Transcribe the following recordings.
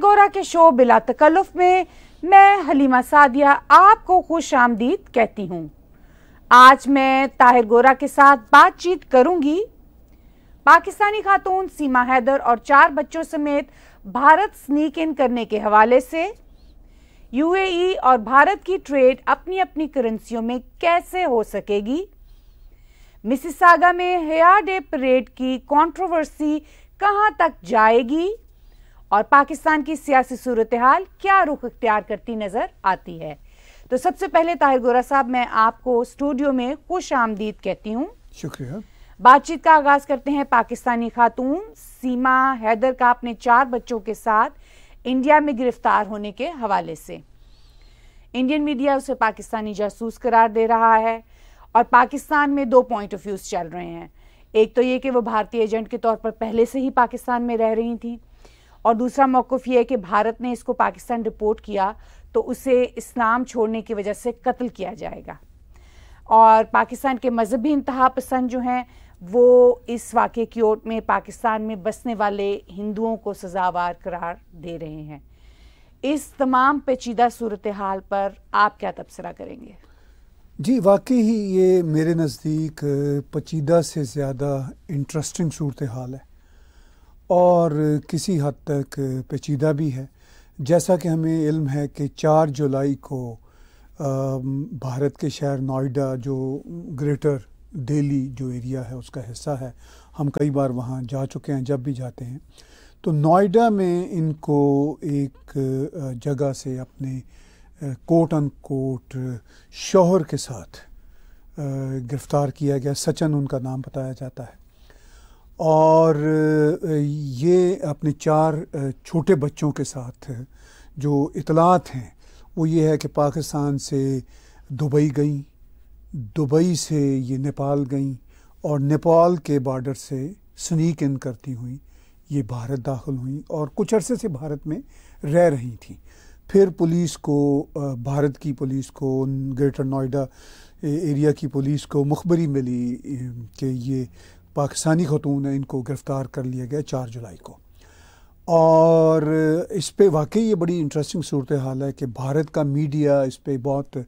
गोरा के शो बिला तकल्लुफ में मैं हलीमा सादिया आपको खुश आमदीद कहती हूँ आज मैं ताहिर गोरा के साथ बातचीत करूंगी पाकिस्तानी खातून सीमा हैदर और चार बच्चों समेत भारत स्नीक इन करने के हवाले से यूएई और भारत की ट्रेड अपनी अपनी करेंसियों में कैसे हो सकेगी मिसिसागा में हेयर डे परेड की कंट्रोवर्सी कहां तक जाएगी और पाकिस्तान की सियासी सूरत हाल क्या रुख इख्तियार करती नज़र आती है तो सबसे पहले ताहिर गोरा साहब मैं आपको स्टूडियो में खुश आमदीद कहती हूँ शुक्रिया बातचीत का आगाज करते हैं पाकिस्तानी खातून सीमा हैदर का अपने चार बच्चों के साथ इंडिया में गिरफ्तार होने के हवाले से इंडियन मीडिया उसे पाकिस्तानी जासूस करार दे रहा है और पाकिस्तान में दो पॉइंट ऑफ व्यूज चल रहे हैं एक तो ये कि वो भारतीय एजेंट के तौर पर पहले से ही पाकिस्तान में रह रही थी और दूसरा मौकफ यह है कि भारत ने इसको पाकिस्तान रिपोर्ट किया तो उसे इस्लाम छोड़ने की वजह से कत्ल किया जाएगा और पाकिस्तान के मजहबी इंतहा पसंद जो हैं वो इस वाक़े की ओर में पाकिस्तान में बसने वाले हिंदुओं को सजावार करार दे रहे हैं इस तमाम पेचीदा सूरत हाल पर आप क्या तबसरा करेंगे जी वाकई ही ये मेरे नज़दीक पचीदा से ज़्यादा इंटरेस्टिंग सूरत हाल है और किसी हद तक पेचीदा भी है जैसा कि हमें इल्म है कि 4 जुलाई को भारत के शहर नोएडा जो ग्रेटर दिल्ली जो एरिया है उसका हिस्सा है हम कई बार वहाँ जा चुके हैं जब भी जाते हैं तो नोएडा में इनको एक जगह से अपने कोट अन कोट शोहर के साथ गिरफ़्तार किया गया सचन उनका नाम बताया जाता है और ये अपने चार छोटे बच्चों के साथ जो इतलात हैं वो ये है कि पाकिस्तान से दुबई गई दुबई से ये नेपाल गई और नेपाल के बॉर्डर से स्नीक इन करती हुई ये भारत दाखिल हुई और कुछ अरसे से भारत में रह रही थी फिर पुलिस को भारत की पुलिस को ग्रेटर नोएडा एरिया की पुलिस को मुखबरी मिली कि ये पाकिस्तानी खतून हैं इनको गिरफ़्तार कर लिया गया चार जुलाई को और इस पर वाकई ये बड़ी इंटरेस्टिंग सूरत हाल है कि भारत का मीडिया इस पर बहुत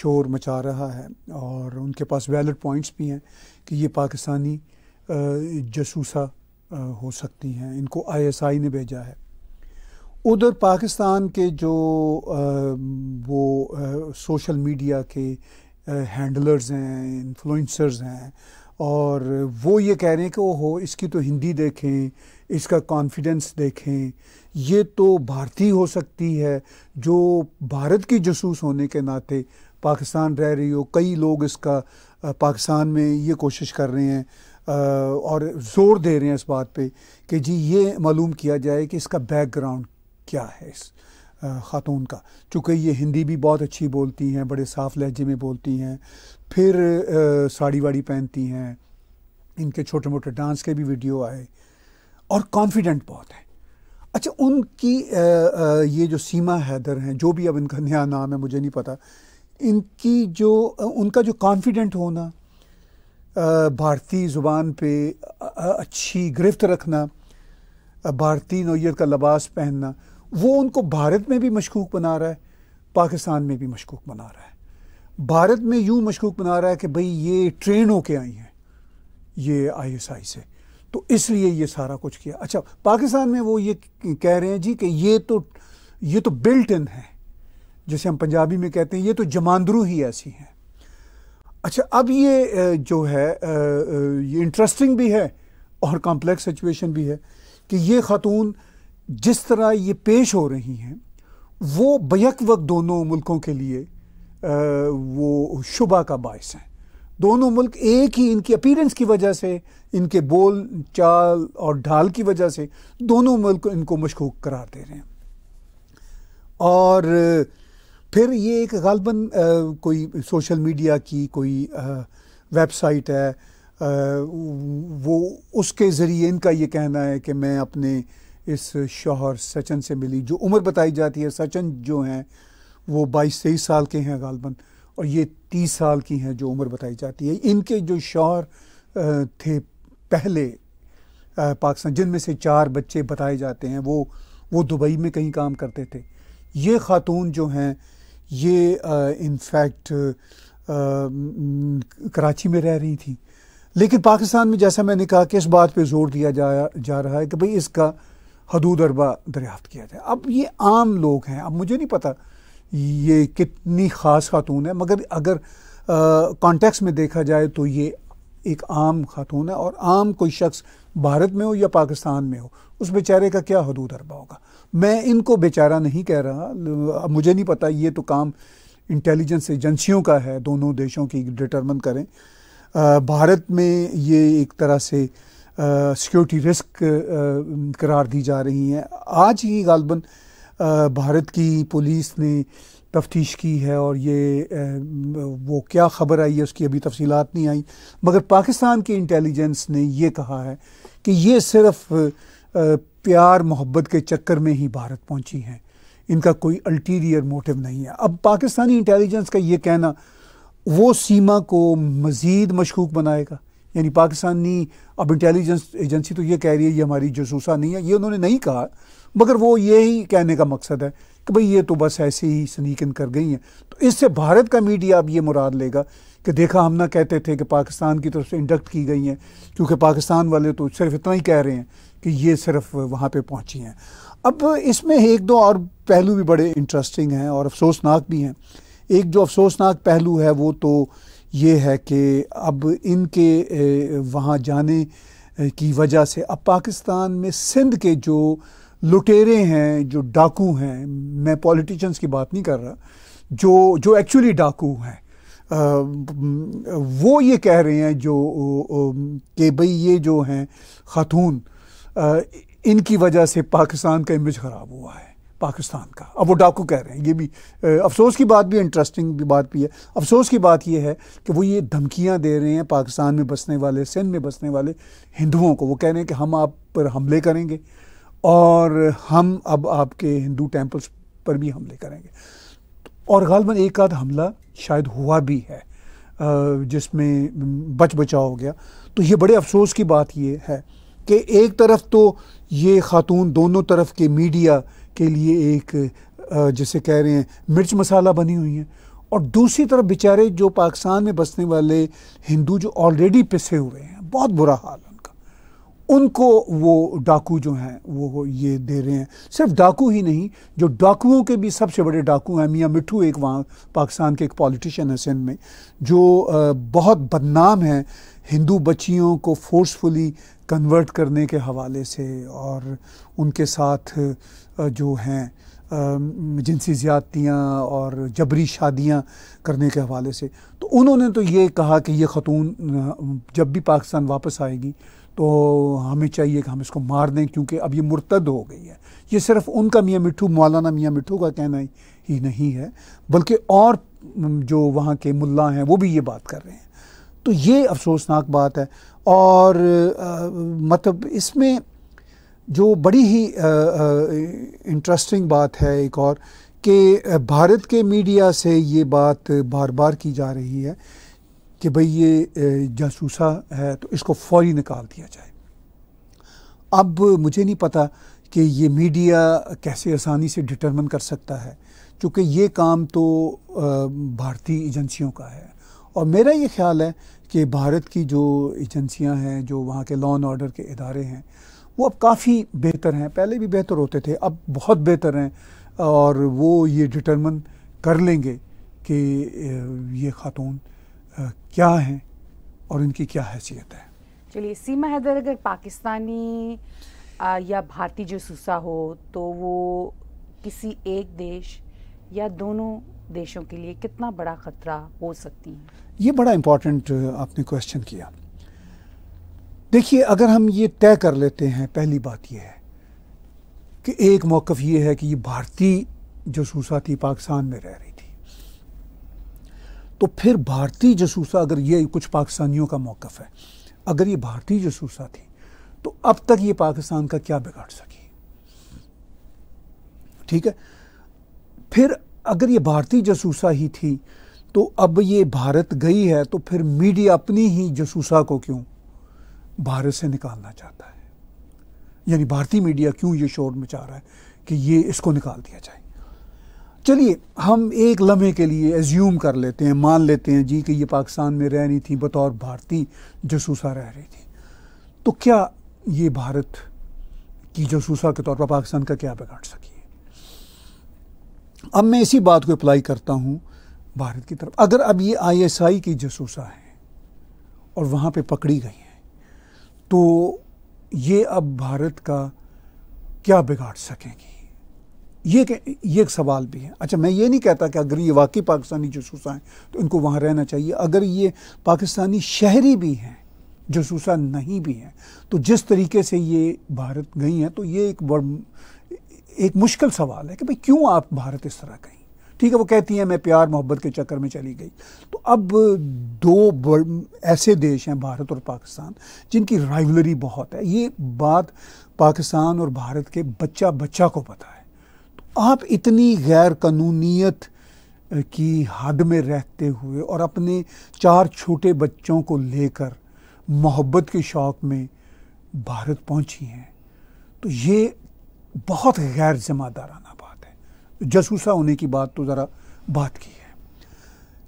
शोर मचा रहा है और उनके पास वैलड पॉइंट्स भी हैं कि ये पाकिस्तानी जसूसा हो सकती हैं इनको आईएसआई ने भेजा है उधर पाकिस्तान के जो वो सोशल मीडिया के हैंडलर्स हैं इन्फ्लुएंसर्स हैं और वो ये कह रहे हैं कि ओहो इसकी तो हिंदी देखें इसका कॉन्फिडेंस देखें ये तो भारतीय हो सकती है जो भारत की जसूस होने के नाते पाकिस्तान रह रही हो कई लोग इसका पाकिस्तान में ये कोशिश कर रहे हैं और ज़ोर दे रहे हैं इस बात पे कि जी ये मालूम किया जाए कि इसका बैकग्राउंड क्या है इस ख़ातून का चूँकि ये हिंदी भी बहुत अच्छी बोलती हैं बड़े साफ़ लहजे में बोलती हैं फिर साड़ी वाड़ी पहनती हैं इनके छोटे मोटे डांस के भी वीडियो आए और कॉन्फिडेंट बहुत है अच्छा उनकी ये जो सीमा हैदर हैं जो भी अब इनका नया नाम है मुझे नहीं पता इनकी जो उनका जो कॉन्फिडेंट होना भारतीय ज़ुबान पे अच्छी गिरफ्त रखना भारतीय नोयत का लबास पहनना वो उनको भारत में भी मशकूक बना रहा है पाकिस्तान में भी मशकूक बना रहा है भारत में यूं मशकूक बना रहा है कि भाई ये ट्रेन होके आई हैं ये आईएसआई से तो इसलिए ये सारा कुछ किया अच्छा पाकिस्तान में वो ये कह रहे हैं जी कि ये तो ये तो बिल्ट इन है जैसे हम पंजाबी में कहते हैं ये तो जमांदरू ही ऐसी हैं अच्छा अब ये जो है ये इंटरेस्टिंग भी है और कॉम्प्लेक्स सिचुएशन भी है कि ये खातून जिस तरह ये पेश हो रही हैं वो बैक वक्त दोनों मुल्कों के लिए आ, वो शुबा का बायस हैं दोनों मुल्क एक ही इनकी अपीरेंस की वजह से इनके बोल चाल और ढाल की वजह से दोनों मुल्क इनको मशकूक करार दे रहे हैं और फिर ये एक गलबन कोई सोशल मीडिया की कोई वेबसाइट है आ, वो उसके ज़रिए इनका ये कहना है कि मैं अपने इस शोहर सचिन से मिली जो उम्र बताई जाती है सचिन जो हैं वो बाईस तेईस साल के हैं गालबन और ये तीस साल की हैं जो उम्र बताई जाती है इनके जो शोहर थे पहले पाकिस्तान जिनमें से चार बच्चे बताए जाते हैं वो वो दुबई में कहीं काम करते थे ये खातून जो हैं ये इनफैक्ट कराची में रह रही थी लेकिन पाकिस्तान में जैसा मैंने कहा कि इस बात पे जोर दिया जा जा रहा है कि भाई इसका हदूद अरबा दरियाफ्त किया जाए अब ये आम लोग हैं अब मुझे नहीं पता ये कितनी ख़ास खातून है मगर अगर कॉन्टेक्स में देखा जाए तो ये एक आम खातून है और आम कोई शख्स भारत में हो या पाकिस्तान में हो उस बेचारे का क्या हदूद अरबा होगा मैं इनको बेचारा नहीं कह रहा अब मुझे नहीं पता ये तो काम इंटेलिजेंस एजेंसियों का है दोनों देशों की डिटर्मन करें आ, भारत में ये एक तरह से सिक्योरिटी रिस्क करार दी जा रही हैं आज ही गालबन भारत की पुलिस ने तफ्तीश की है और ये वो क्या ख़बर आई है उसकी अभी तफसीत नहीं आई मगर पाकिस्तान के इंटेलिजेंस ने ये कहा है कि ये सिर्फ प्यार मोहब्बत के चक्कर में ही भारत पहुंची हैं इनका कोई अल्टीरियर मोटिव नहीं है अब पाकिस्तानी इंटेलिजेंस का ये कहना वो सीमा को मज़ीद मशकूक बनाएगा यानी पाकिस्तानी अब इंटेलिजेंस एजेंसी तो ये कह रही है ये हमारी जसूसा नहीं है ये उन्होंने नहीं कहा मगर वो यही कहने का मकसद है कि भाई ये तो बस ऐसे ही स्नीक कर गई हैं तो इससे भारत का मीडिया अब ये मुराद लेगा कि देखा हम ना कहते थे कि पाकिस्तान की तरफ से इंडक्ट की गई हैं क्योंकि पाकिस्तान वाले तो सिर्फ इतना ही कह रहे हैं कि ये सिर्फ वहाँ पर पहुँची हैं अब इसमें एक दो और पहलू भी बड़े इंटरेस्टिंग हैं और अफसोसनाक भी हैं एक जो अफसोसनाक पहलू है वो तो ये है कि अब इनके वहाँ जाने की वजह से अब पाकिस्तान में सिंध के जो लुटेरे हैं जो डाकू हैं मैं पॉलिटिशियंस की बात नहीं कर रहा जो जो एक्चुअली डाकू हैं वो ये कह रहे हैं जो कि भाई ये जो हैं ख़ातून इनकी वजह से पाकिस्तान का इमेज ख़राब हुआ है पाकिस्तान का अब वो डाकू कह रहे हैं ये भी अफसोस की बात भी इंटरेस्टिंग भी बात भी है अफसोस की बात ये है कि वो ये धमकियां दे रहे हैं पाकिस्तान में बसने वाले सिंध में बसने वाले हिंदुओं को वो कह रहे हैं कि हम आप पर हमले करेंगे और हम अब आपके हिंदू टेम्पल्स पर भी हमले करेंगे और गालबन एक आध हमला शायद हुआ भी है जिसमें बच बचाव हो गया तो ये बड़े अफसोस की बात ये है कि एक तरफ तो ये खातून दोनों तरफ के मीडिया के लिए एक जैसे कह रहे हैं मिर्च मसाला बनी हुई है और दूसरी तरफ बेचारे जो पाकिस्तान में बसने वाले हिंदू जो ऑलरेडी पिसे हुए हैं बहुत बुरा हाल है उनका उनको वो डाकू जो हैं वो ये दे रहे हैं सिर्फ डाकू ही नहीं जो डाकुओं के भी सबसे बड़े डाकू हैं मियाँ मिठू एक वहाँ पाकिस्तान के एक पॉलिटिशियन है सिंध में जो बहुत बदनाम हैं हिंदू बच्चियों को फोर्सफुली कन्वर्ट करने के हवाले से और उनके साथ जो हैं जिनसी ज़्यादतियाँ और जबरी शादियाँ करने के हवाले से तो उन्होंने तो ये कहा कि ये ख़तून जब भी पाकिस्तान वापस आएगी तो हमें चाहिए कि हम इसको मार दें क्योंकि अब ये मुर्तद हो गई है ये सिर्फ उनका मियाँ मिठू मौलाना मियाँ मिठू का कहना ही नहीं है बल्कि और जो वहाँ के मुल्ला हैं वो भी ये बात कर रहे हैं तो ये अफसोसनाक बात है और आ, मतलब इसमें जो बड़ी ही इंटरेस्टिंग बात है एक और कि भारत के मीडिया से ये बात बार बार की जा रही है कि भाई ये जासूसा है तो इसको फौरी निकाल दिया जाए अब मुझे नहीं पता कि ये मीडिया कैसे आसानी से डिटर्मन कर सकता है क्योंकि ये काम तो भारतीय एजेंसियों का है और मेरा ये ख्याल है कि भारत की जो एजेंसियां हैं जो वहाँ के लॉ एंड ऑर्डर के इदारे हैं वो अब काफ़ी बेहतर हैं पहले भी बेहतर होते थे अब बहुत बेहतर हैं और वो ये डिटर्मन कर लेंगे कि ये खातून क्या हैं और इनकी क्या हैसियत है चलिए सीमा हैदर अगर पाकिस्तानी या भारतीय जसूसा हो तो वो किसी एक देश या दोनों देशों के लिए कितना बड़ा ख़तरा हो सकती है ये बड़ा इम्पोर्टेंट आपने क्वेश्चन किया देखिए अगर हम ये तय कर लेते हैं पहली बात यह है कि एक मौकफ़ ये है कि ये भारतीय जसूसा थी पाकिस्तान में रह रही थी तो फिर भारतीय जसूसा अगर ये कुछ पाकिस्तानियों का मौकफ है अगर ये भारतीय जसूसा थी तो अब तक ये पाकिस्तान का क्या बिगाड़ सकी ठीक है फिर अगर ये भारतीय जसूसा ही थी तो अब ये भारत गई है तो फिर मीडिया अपनी ही जसूसा को क्यों भारत से निकालना चाहता है यानी भारतीय मीडिया क्यों ये शोर मचा रहा है कि ये इसको निकाल दिया जाए चलिए हम एक लम्हे के लिए एज्यूम कर लेते हैं मान लेते हैं जी कि ये पाकिस्तान में रह रही थी बतौर भारतीय जसूसा रह रही थी तो क्या ये भारत की जसूसा के तौर पर पाकिस्तान का क्या बिगाड़ सकी है अब मैं इसी बात को अप्लाई करता हूँ भारत की तरफ अगर अब ये आईएसआई की जसूसा है और वहाँ पे पकड़ी गई है तो ये अब भारत का क्या बिगाड़ सकेंगी ये ये एक सवाल भी है अच्छा मैं ये नहीं कहता कि अगर ये वाकई पाकिस्तानी जसूसा हैं तो इनको वहाँ रहना चाहिए अगर ये पाकिस्तानी शहरी भी हैं जसूसा नहीं भी हैं तो जिस तरीके से ये भारत गई हैं तो ये एक बड़ एक मुश्किल सवाल है कि भाई क्यों आप भारत इस तरह गई ठीक है वो कहती हैं मैं प्यार मोहब्बत के चक्कर में चली गई तो अब दो ऐसे देश हैं भारत और पाकिस्तान जिनकी राइवलरी बहुत है ये बात पाकिस्तान और भारत के बच्चा बच्चा को पता है तो आप इतनी गैर कानूनीत की हद में रहते हुए और अपने चार छोटे बच्चों को लेकर मोहब्बत के शौक़ में भारत पहुंची हैं तो ये बहुत गैर जिम्मेदाराना जसूसा होने की बात तो ज़रा बात की है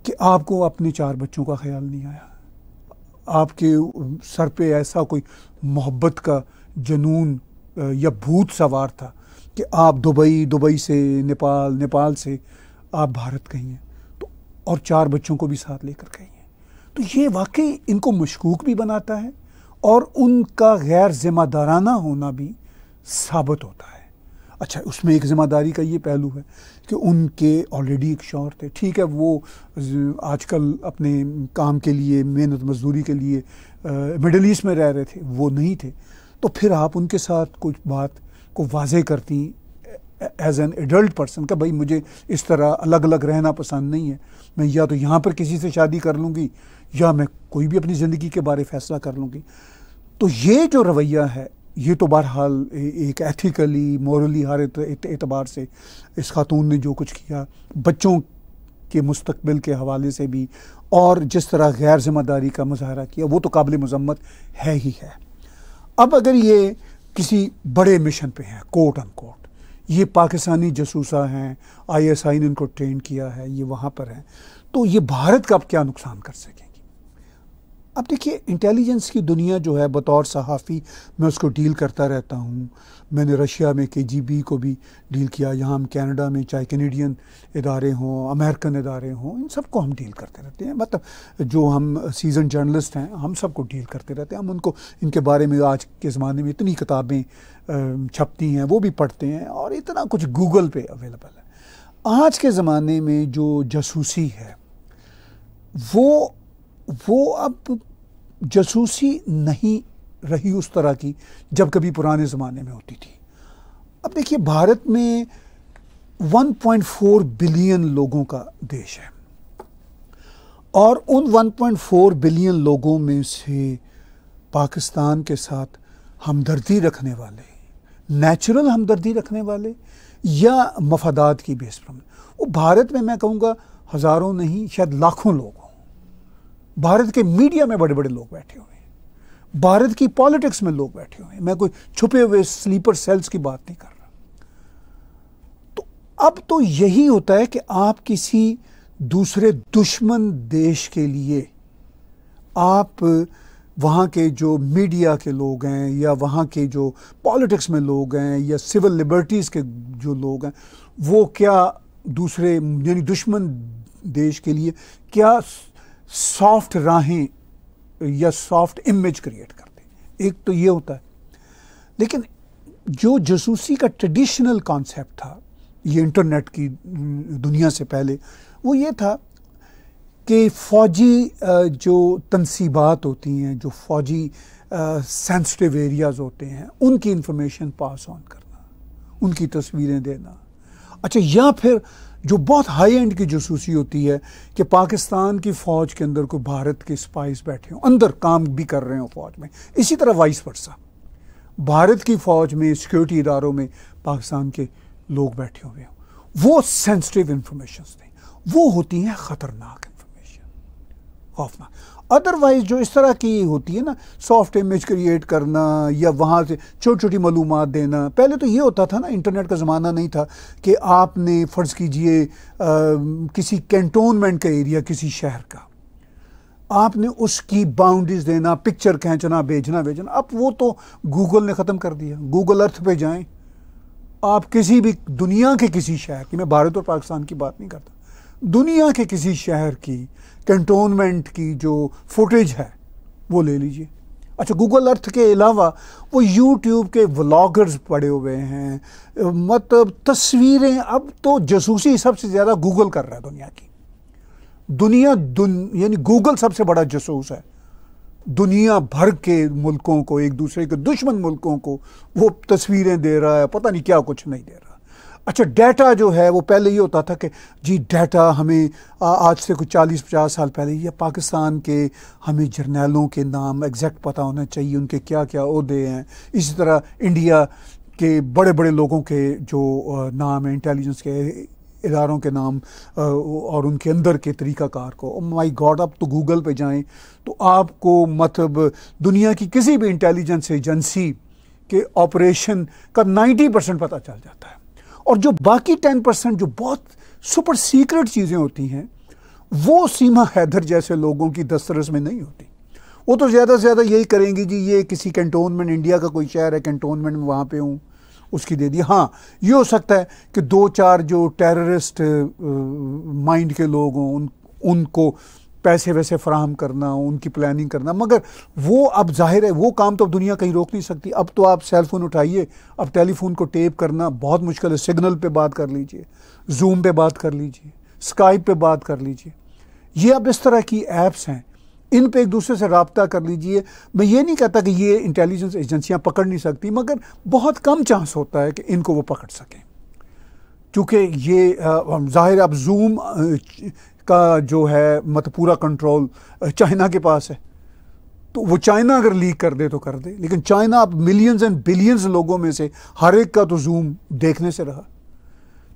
कि आपको अपने चार बच्चों का ख्याल नहीं आया आपके सर पे ऐसा कोई मोहब्बत का जुनून या भूत सवार था कि आप दुबई दुबई से नेपाल नेपाल से आप भारत गई हैं तो और चार बच्चों को भी साथ लेकर गई हैं तो ये वाकई इनको मशकूक भी बनाता है और उनका गैर जिम्मेदाराना होना भी साबित होता है अच्छा उसमें एक ज़िम्मेदारी का ये पहलू है कि उनके ऑलरेडी एक शौर थे ठीक है वो आजकल अपने काम के लिए मेहनत मजदूरी के लिए मिडल ईस्ट में रह रहे थे वो नहीं थे तो फिर आप उनके साथ कुछ बात को वाजे करती एज एन एडल्ट पर्सन का भाई मुझे इस तरह अलग अलग रहना पसंद नहीं है मैं या तो यहाँ पर किसी से शादी कर लूँगी या मैं कोई भी अपनी ज़िंदगी के बारे फैसला कर लूँगी तो ये जो रवैया है ये तो बहरहाल एक एथिकली मॉरली हर एतबार से इस खातून ने जो कुछ किया बच्चों के मुस्तबिल के हवाले से भी और जिस तरह गैर जिम्मेदारी का मुजाहरा किया वो तो काबिल मजम्मत है ही है अब अगर ये किसी बड़े मिशन पे हैं कोर्ट अन कोर्ट ये पाकिस्तानी जसूसा हैं आई एस आई ने इनको ट्रेन किया है ये वहाँ पर हैं तो ये भारत का अब क्या नुकसान कर सके अब देखिए इंटेलिजेंस की दुनिया जो है बतौर सहाफ़ी मैं उसको डील करता रहता हूँ मैंने रशिया में के जी बी को भी डील किया यहाँ हम कैनेडा में चाहे कैनेडियन इदारे हों अमेरिकन इदारे हों इन सबको हम डील करते रहते हैं मतलब जो हम सीजन जर्नलिस्ट हैं हम सबको डील करते रहते हैं हम उनको इनके बारे में आज के ज़माने में इतनी किताबें छपती हैं वो भी पढ़ते हैं और इतना कुछ गूगल पर अवेलेबल है आज के ज़माने में जो जासूसी है वो वो अब जसूसी नहीं रही उस तरह की जब कभी पुराने ज़माने में होती थी अब देखिए भारत में 1.4 बिलियन लोगों का देश है और उन 1.4 बिलियन लोगों में से पाकिस्तान के साथ हमदर्दी रखने वाले नेचुरल हमदर्दी रखने वाले या मफादात की बेस पर वो भारत में मैं कहूँगा हज़ारों नहीं शायद लाखों लोग भारत के मीडिया में बड़े बड़े लोग बैठे हुए हैं भारत की पॉलिटिक्स में लोग बैठे हुए हैं मैं कोई छुपे हुए स्लीपर सेल्स की बात नहीं कर रहा तो अब तो यही होता है कि आप किसी दूसरे दुश्मन देश के लिए आप वहाँ के जो मीडिया के लोग हैं या वहाँ के जो पॉलिटिक्स में लोग हैं या सिविल लिबर्टीज़ के जो लोग हैं वो क्या दूसरे यानी दुश्मन देश के लिए क्या सॉफ्ट राहें या सॉफ्ट इमेज क्रिएट करते हैं एक तो ये होता है लेकिन जो जसूसी का ट्रेडिशनल कॉन्सेप्ट था ये इंटरनेट की दुनिया से पहले वो ये था कि फ़ौजी जो तनसीबात होती हैं जो फ़ौजी सेंसिटिव एरियाज़ होते हैं उनकी इंफॉर्मेशन पास ऑन करना उनकी तस्वीरें देना अच्छा या फिर जो बहुत हाई एंड की जसूसी होती है कि पाकिस्तान की फ़ौज के अंदर कोई भारत के स्पाइस बैठे हों अंदर काम भी कर रहे हों फ़ौज में इसी तरह वाइस वर्सा भारत की फ़ौज में सिक्योरिटी इदारों में पाकिस्तान के लोग बैठे हुए हों वो सेंसिटिव इंफॉर्मेशन दें वो होती हैं ख़तरनाक इंफॉर्मेशन खौफनाक अदरवाइज़ जो इस तरह की होती है ना सॉफ्ट इमेज क्रिएट करना या वहाँ से छोटी छोटी मालूम देना पहले तो ये होता था ना इंटरनेट का ज़माना नहीं था कि आपने फ़र्ज़ कीजिए किसी कैंटोनमेंट का एरिया किसी शहर का आपने उसकी बाउंड्रीज देना पिक्चर खींचना भेजना भेजना अब वो तो गूगल ने ख़त्म कर दिया गूगल अर्थ पे जाएं आप किसी भी दुनिया के किसी शहर की मैं भारत और पाकिस्तान की बात नहीं करता दुनिया के किसी शहर की कंटोनमेंट की जो फुटेज है वो ले लीजिए अच्छा गूगल अर्थ के अलावा वो यूट्यूब के व्लॉगर्स पड़े हुए हैं मतलब तस्वीरें अब तो जसूसी सबसे ज़्यादा गूगल कर रहा है दुनिया की दुनिया दुन यानी गूगल सबसे बड़ा जसूस है दुनिया भर के मुल्कों को एक दूसरे के दुश्मन मुल्कों को वो तस्वीरें दे रहा है पता नहीं क्या कुछ नहीं दे रहा अच्छा डाटा जो है वो पहले ये होता था कि जी डाटा हमें आ, आज से कुछ चालीस पचास साल पहले या पाकिस्तान के हमें जर्नैलों के नाम एग्जैक्ट पता होना चाहिए उनके क्या क्या अहदे हैं इसी तरह इंडिया के बड़े बड़े लोगों के जो नाम हैं इंटेलिजेंस के इदारों के नाम और उनके अंदर के तरीक़ाकार को माय oh गॉड आप तो गूगल पे जाएं तो आपको मतलब दुनिया की किसी भी इंटेलिजेंस एजेंसी के ऑपरेशन का 90 परसेंट पता चल जाता है और जो बाकी टेन परसेंट जो बहुत सुपर सीक्रेट चीज़ें होती हैं वो सीमा हैदर जैसे लोगों की दस्तरस में नहीं होती वो तो ज़्यादा से ज़्यादा यही करेंगी जी ये किसी कैंटोनमेंट इंडिया का कोई शहर है कैंटोनमेंट में वहाँ पे हूँ उसकी दे दी हाँ ये हो सकता है कि दो चार जो टेररिस्ट माइंड के लोग हों उन उनको पैसे वैसे फराहम करना उनकी प्लानिंग करना मगर वो अब जाहिर है वो काम तो अब दुनिया कहीं रोक नहीं सकती अब तो आप सेल फ़ोन उठाइए अब टेलीफोन को टेप करना बहुत मुश्किल है सिग्नल पे बात कर लीजिए जूम पे बात कर लीजिए स्काइप पे बात कर लीजिए ये अब इस तरह की ऐप्स हैं इन पे एक दूसरे से रबता कर लीजिए मैं ये नहीं कहता कि ये इंटेलिजेंस एजेंसियाँ पकड़ नहीं सकती मगर बहुत कम चांस होता है कि इनको वो पकड़ सकें क्योंकि ये ज़ाहिर अब जूम का जो है मत पूरा कंट्रोल चाइना के पास है तो वो चाइना अगर लीक कर दे तो कर दे लेकिन चाइना आप मिलियंस एंड बिलियंस लोगों में से हर एक का तो जूम देखने से रहा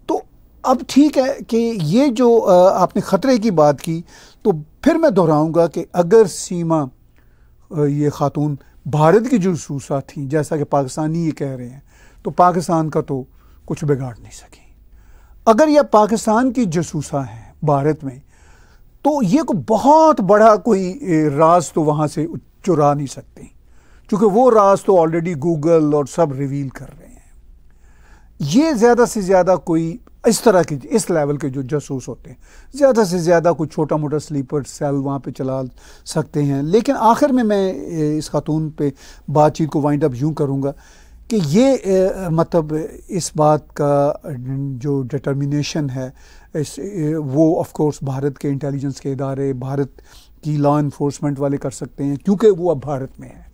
तो अब ठीक है कि ये जो आपने ख़तरे की बात की तो फिर मैं दोहराऊंगा कि अगर सीमा ये खातून भारत की जसूसा थी जैसा कि पाकिस्तानी ये कह रहे हैं तो पाकिस्तान का तो कुछ बिगाड़ नहीं सकी अगर यह पाकिस्तान की जसूसा हैं भारत में तो ये को बहुत बड़ा कोई राज तो वहाँ से चुरा नहीं सकते क्योंकि वो राज तो ऑलरेडी गूगल और सब रिवील कर रहे हैं ये ज़्यादा से ज़्यादा कोई इस तरह के इस लेवल के जो जासूस होते हैं ज़्यादा से ज़्यादा कोई छोटा मोटा स्लीपर सेल वहाँ पे चला सकते हैं लेकिन आखिर में मैं इस खातून पे बातचीत को वाइंड अप यूँ करूँगा कि ये मतलब इस बात का जो डिटर्मिनेशन है इस वो ऑफ कोर्स भारत के इंटेलिजेंस के इदारे भारत की लॉ इन्फोर्समेंट वाले कर सकते हैं क्योंकि वो अब भारत में है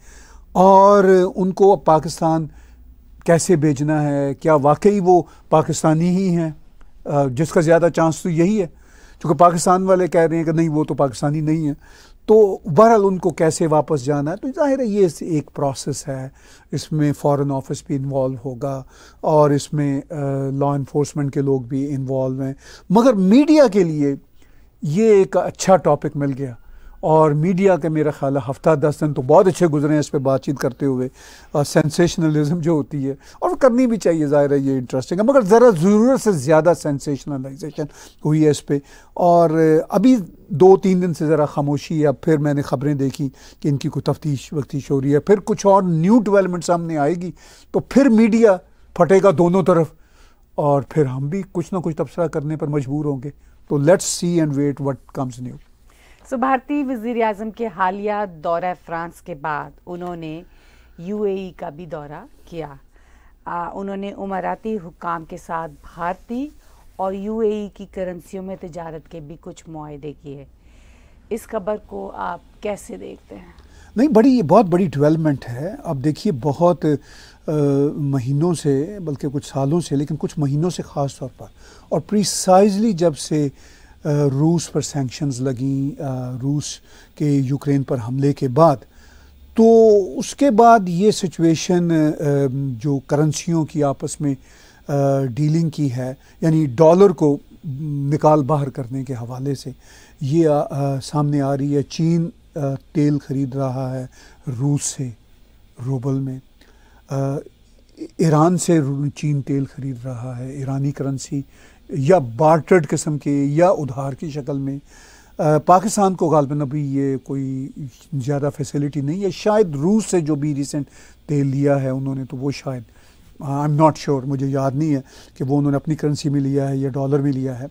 और उनको अब पाकिस्तान कैसे भेजना है क्या वाकई वो पाकिस्तानी ही हैं जिसका ज़्यादा चांस तो यही है क्योंकि पाकिस्तान वाले कह रहे हैं कि नहीं वो तो पाकिस्तानी नहीं है तो बहरहाल उनको कैसे वापस जाना है तो जाहिर है ये एक प्रोसेस है इसमें फॉरेन ऑफिस भी इन्वॉल्व होगा और इसमें लॉ इन्फोर्समेंट के लोग भी इन्वॉल्व हैं मगर मीडिया के लिए ये एक अच्छा टॉपिक मिल गया और मीडिया के मेरा ख्याल है हफ्ता दस दिन तो बहुत अच्छे गुजरे हैं इस पर बातचीत करते हुए सेंसेशनलिज्म जो होती है और करनी भी चाहिए ज़ाहिर है ये इंटरेस्टिंग है मगर ज़रा ज़रूरत से ज़्यादा सेंसेशनलाइजेशन हुई है इस पर और अभी दो तीन दिन से ज़रा खामोशी है फिर मैंने ख़बरें देखी कि इनकी कोई तफ्तीश वफ्तीश हो रही है फिर कुछ और न्यू डिवेलपमेंट सामने आएगी तो फिर मीडिया फटेगा दोनों तरफ और फिर हम भी कुछ ना कुछ तबसरा करने पर मजबूर होंगे तो let's see and wait what comes new so भारतीय वजीर अजम के हालिया दौरा फ्रांस के बाद उन्होंने यूएई का भी दौरा किया आ, उन्होंने उमराती हुकाम के साथ भारतीय और यूएई की करेंसियों में तजारत के भी कुछ माहदे किए इस खबर को आप कैसे देखते हैं नहीं बड़ी ये बहुत बड़ी डेवलपमेंट है अब देखिए बहुत आ, महीनों से बल्कि कुछ सालों से लेकिन कुछ महीनों से ख़ास तौर पर और प्रिसाइजली जब से रूस पर सेंक्शनस लगी रूस के यूक्रेन पर हमले के बाद तो उसके बाद ये सिचुएशन जो करेंसियों की आपस में डीलिंग की है यानी डॉलर को निकाल बाहर करने के हवाले से ये आ, आ, सामने आ रही है चीन आ, तेल खरीद रहा है रूस से रूबल में ईरान से चीन तेल खरीद रहा है ईरानी करेंसी या बार्टर्ड किस्म के या उधार की शक्ल में आ, पाकिस्तान को गालबन अभी ये कोई ज़्यादा फैसिलिटी नहीं है शायद रूस से जो भी रिसेंट तेल लिया है उन्होंने तो वो शायद आई एम नॉट श्योर मुझे याद नहीं है कि वो उन्होंने अपनी करेंसी में लिया है या डॉलर में लिया है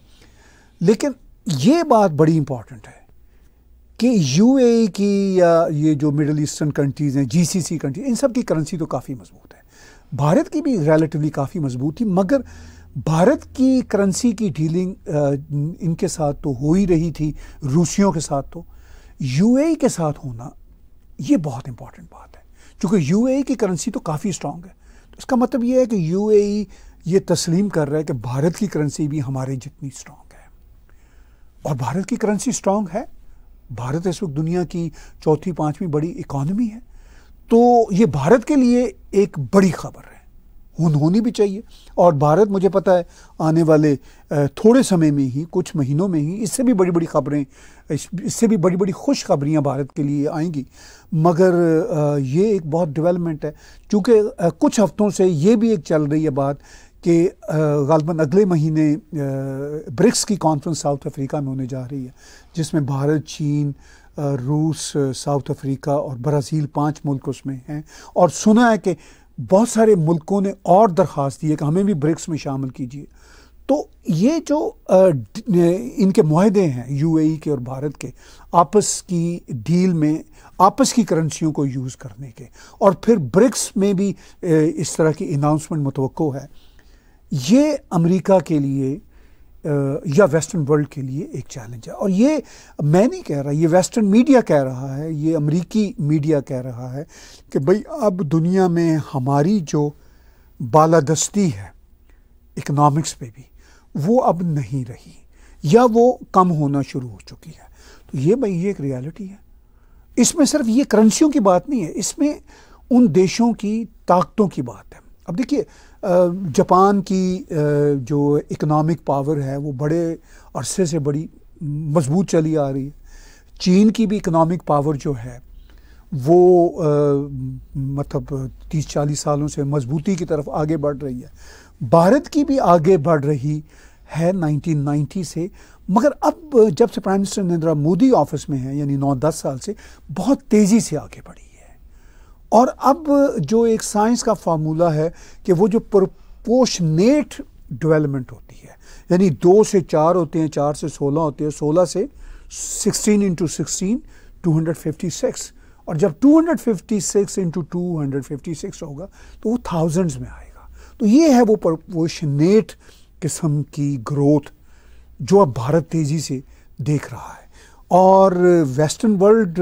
लेकिन ये बात बड़ी इंपॉर्टेंट है कि यूएई e की या ये जो मिडल ईस्टर्न कंट्रीज़ हैं जीसीसी कंट्री इन सब की करेंसी तो काफ़ी मजबूत है भारत की भी रिलेटिवली काफ़ी मजबूत थी मगर भारत की करेंसी की डीलिंग इनके साथ तो हो ही रही थी रूसियों के साथ तो यूएई e के साथ होना ये बहुत इंपॉर्टेंट बात है क्योंकि यूएई e की करेंसी तो काफ़ी स्ट्रांग है तो इसका मतलब ये है कि यूएई e ये तस्लीम कर रहा है कि भारत की करेंसी भी हमारे जितनी स्ट्रांग है और भारत की करेंसी स्ट्रांग है भारत इस वक्त दुनिया की चौथी पांचवी बड़ी इकॉनमी है तो ये भारत के लिए एक बड़ी खबर है होनी भी चाहिए और भारत मुझे पता है आने वाले थोड़े समय में ही कुछ महीनों में ही इससे भी बड़ी बड़ी खबरें इससे भी बड़ी बड़ी खुशखबरियाँ भारत के लिए आएंगी मगर ये एक बहुत डेवलपमेंट है चूँकि कुछ हफ्तों से ये भी एक चल रही है बात कि गलबा अगले महीने ब्रिक्स की कॉन्फ्रेंस साउथ अफ्रीका में होने जा रही है जिसमें भारत चीन रूस साउथ अफ्रीका और ब्राज़ील पांच मुल्क उसमें हैं और सुना है कि बहुत सारे मुल्कों ने और दरख्वास्त दी है कि हमें भी ब्रिक्स में शामिल कीजिए तो ये जो इनके माहदे हैं यूएई के और भारत के आपस की डील में आपस की करेंसियों को यूज़ करने के और फिर ब्रिक्स में भी इस तरह की अनाउंसमेंट मुतव है ये अमेरिका के लिए या वेस्टर्न वर्ल्ड के लिए एक चैलेंज है और ये मैं नहीं कह रहा ये वेस्टर्न मीडिया कह रहा है ये अमेरिकी मीडिया कह रहा है कि भाई अब दुनिया में हमारी जो बालादस्ती है इकनॉमिक्स पे भी वो अब नहीं रही या वो कम होना शुरू हो चुकी है तो ये भाई ये एक रियलिटी है इसमें सिर्फ ये करेंसियों की बात नहीं है इसमें उन देशों की ताकतों की बात है अब देखिए जापान की जो इकनॉमिक पावर है वो बड़े अरसे से बड़ी मजबूत चली आ रही है चीन की भी इकनॉमिक पावर जो है वो आ, मतलब तीस चालीस सालों से मजबूती की तरफ आगे बढ़ रही है भारत की भी आगे बढ़ रही है 1990 से मगर अब जब से prime minister Narendra Modi office में हैं यानी नौ दस साल से बहुत तेज़ी से आगे बढ़ी और अब जो एक साइंस का फार्मूला है कि वो जो प्रोपोशनेट डेवलपमेंट होती है यानी दो से चार होते हैं चार से सोलह होते हैं सोलह से sixteen into sixteen two hundred fifty six और जब two hundred fifty six into two hundred fifty six होगा तो वो थाउजेंड्स में आएगा तो ये है वो प्रोपोशनेट किस्म की ग्रोथ जो अब भारत तेज़ी से देख रहा है और वेस्टर्न वर्ल्ड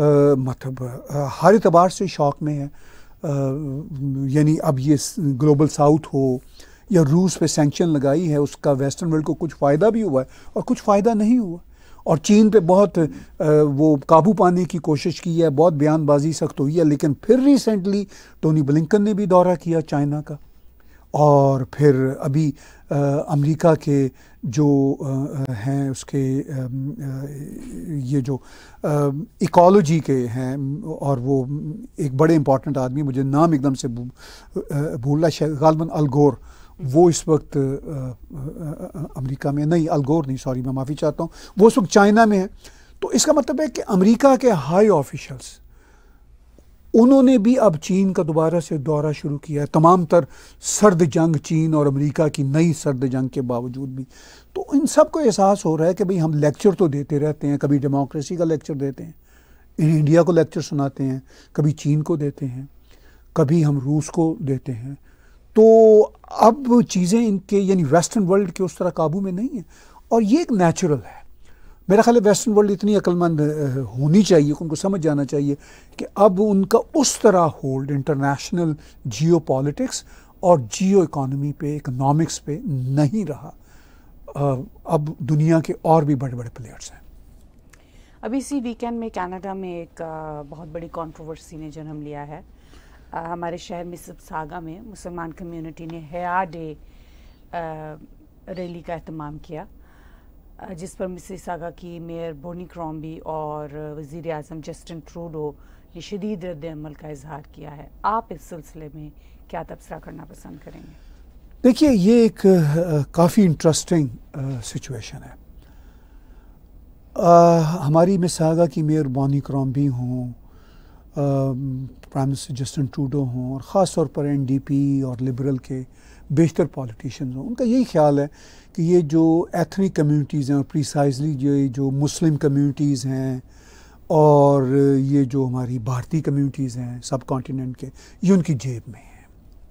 मतलब हर एतबार से शौक में है यानी अब ये ग्लोबल साउथ हो या रूस पे सेंक्शन लगाई है उसका वेस्टर्न वर्ल्ड को कुछ फ़ायदा भी हुआ है और कुछ फ़ायदा नहीं हुआ और चीन पे बहुत आ, वो काबू पाने की कोशिश की है बहुत बयानबाजी सख्त हुई है लेकिन फिर रिसेंटली टोनी ब्लिंकन ने भी दौरा किया चाइना का और फिर अभी अमेरिका के जो हैं उसके ये जो इकोलॉजी के हैं और वो एक बड़े इम्पॉर्टेंट आदमी मुझे नाम एकदम से भूलना शायद गालबन अलगोर वो इस वक्त अमेरिका में नहीं अलगोर नहीं सॉरी मैं माफ़ी चाहता हूँ वो इस वक्त चाइना में है तो इसका मतलब है कि अमेरिका के हाई ऑफिशल्स उन्होंने भी अब चीन का दोबारा से दौरा शुरू किया है तमाम तर सर्द जंग चीन और अमेरिका की नई सर्द जंग के बावजूद भी तो इन सब को एहसास हो रहा है कि भाई हम लेक्चर तो देते रहते हैं कभी डेमोक्रेसी का लेक्चर देते हैं इन इंडिया को लेक्चर सुनाते हैं कभी चीन को देते हैं कभी हम रूस को देते हैं तो अब चीज़ें इनके यानी वेस्टर्न वर्ल्ड के उस तरह काबू में नहीं है और ये एक नेचुरल है मेरा ख्याल है वेस्टर्न वर्ल्ड इतनी अक्लमंद होनी चाहिए उनको समझ जाना चाहिए कि अब उनका उस तरह होल्ड इंटरनेशनल जियो पॉलिटिक्स और जियो इकानमी पे इकनॉमिक्स पे नहीं रहा अब दुनिया के और भी बड़े बड़े प्लेयर्स हैं अभी इसी वीकेंड में कनाडा में एक बहुत बड़ी कंट्रोवर्सी ने जन्म लिया है आ, हमारे शहर सागा में मुसलमान कम्युनिटी ने हया डे रैली का अहतमाम किया जिस पर मिसरी सागा की मेयर बोनी क्रॉम्बी और वजीर अजम जस्टिन ट्रूडो ने शदीद रद्दमल का इजहार किया है आप इस सिलसिले में क्या तबसरा करना पसंद करेंगे देखिए ये एक काफ़ी इंटरेस्टिंग सिचुएशन है आ, हमारी मिसागा की मेयर बॉनी क्रॉम्बी हों प्राइम मिनिस्टर जस्टिन ट्रूडो हों और ख़ास तौर पर एनडीपी और लिबरल के बेशतर पॉलिटिशन हों उनका यही ख्याल है कि ये जो एथनिक कम्यूनिटीज़ हैं और प्रिसाइजली ये जो मुस्लिम कम्यूनिटीज़ हैं और ये जो हमारी भारतीय कम्यूनिटीज़ हैं सब कॉन्टीनेंट के ये उनकी जेब में हैं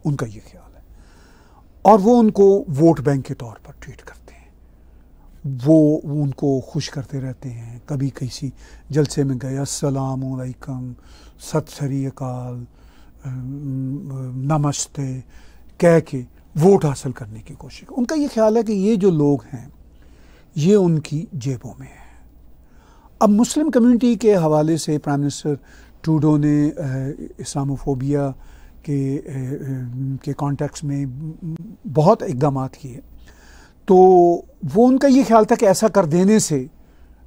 उनका ये ख्याल है और वो उनको वोट बैंक के तौर पर ट्रीट करते हैं वो उनको खुश करते रहते हैं कभी किसी जलसे में गए असलकम सत सरकाल नमस्ते कह के वोट हासिल करने की कोशिश उनका ये ख्याल है कि ये जो लोग हैं ये उनकी जेबों में है अब मुस्लिम कम्युनिटी के हवाले से प्राइम मिनिस्टर टूडो ने इस्लामोफोबिया के के कॉन्टेक्स में बहुत इकदाम किए तो वो उनका ये ख्याल था कि ऐसा कर देने से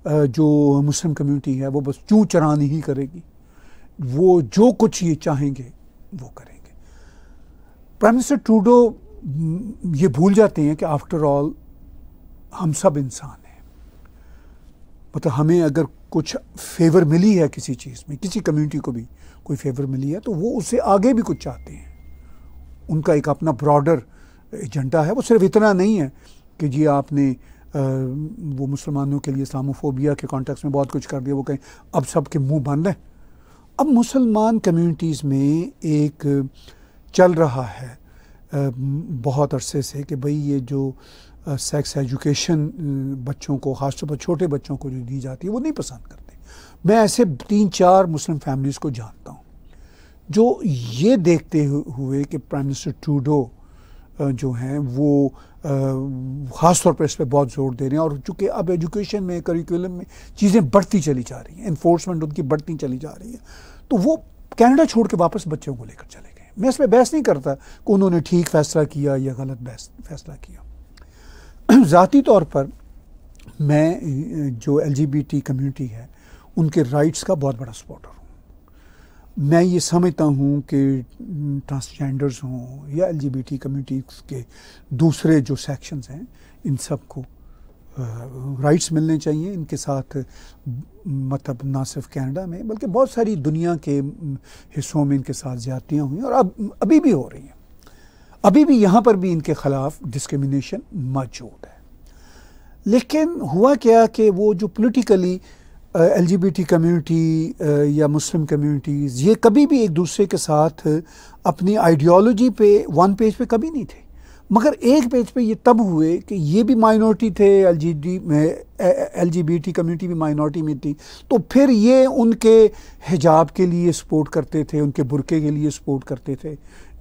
जो मुस्लिम कम्युनिटी है वो बस चूँ चरा नहीं करेगी वो जो कुछ ये चाहेंगे वो करेंगे प्राइम मिनिस्टर टूडो ये भूल जाते हैं कि आफ्टर ऑल हम सब इंसान हैं मतलब हमें अगर कुछ फेवर मिली है किसी चीज़ में किसी कम्युनिटी को भी कोई फेवर मिली है तो वो उससे आगे भी कुछ चाहते हैं उनका एक अपना ब्रॉडर एजेंडा है वो सिर्फ इतना नहीं है कि जी आपने आ, वो मुसलमानों के लिए इस्लामोफोबिया के कॉन्टेक्स्ट में बहुत कुछ कर दिया वो कहें अब सब के मुंह बंद हैं अब मुसलमान कम्युनिटीज़ में एक चल रहा है बहुत अरसे से कि भाई ये जो सेक्स एजुकेशन बच्चों को खासतौर पर छोटे बच्चों को जो दी जाती है वो नहीं पसंद करते मैं ऐसे तीन चार मुस्लिम फैमिलीज़ को जानता हूँ जो ये देखते हुए कि प्राइम मिनिस्टर टूडो जो हैं वो ख़ास तौर पर इस पर बहुत ज़ोर दे रहे हैं और चूँकि अब एजुकेशन में करिकुलम में चीज़ें बढ़ती चली जा रही हैं इन्फोर्समेंट उनकी बढ़ती चली जा रही है तो वो कनाडा छोड़ के वापस बच्चों को लेकर चले मैं इस पर बहस नहीं करता कि उन्होंने ठीक फ़ैसला किया या गलत बहस फैसला किया ज़ाती तौर पर मैं जो टी कम्युनिटी है उनके राइट्स का बहुत बड़ा सपोर्टर हूँ मैं ये समझता हूँ कि ट्रांसजेंडर्स हों या टी कम्युनिटीज़ के दूसरे जो सेक्शंस हैं इन सब को राइट्स मिलने चाहिए इनके साथ मतलब ना सिर्फ कनाडा में बल्कि बहुत सारी दुनिया के हिस्सों में इनके साथ ज़्यादतियाँ हुई और अब अभी भी हो रही हैं अभी भी यहाँ पर भी इनके ख़िलाफ़ डिस्क्रिमिनेशन मौजूद है लेकिन हुआ क्या कि वो जो politically L G B T community या मुस्लिम कम्यूनिटीज़ ये कभी भी एक दूसरे के साथ अपनी आइडियोलॉजी पे वन पेज पे कभी नहीं थे मगर एक पेज पे ये तब हुए कि ये भी माइनॉरिटी थे एल जी में L G B T community भी माइनॉरिटी में थी तो फिर ये उनके हिजाब के लिए सपोर्ट करते थे उनके बुरके के लिए सपोर्ट करते थे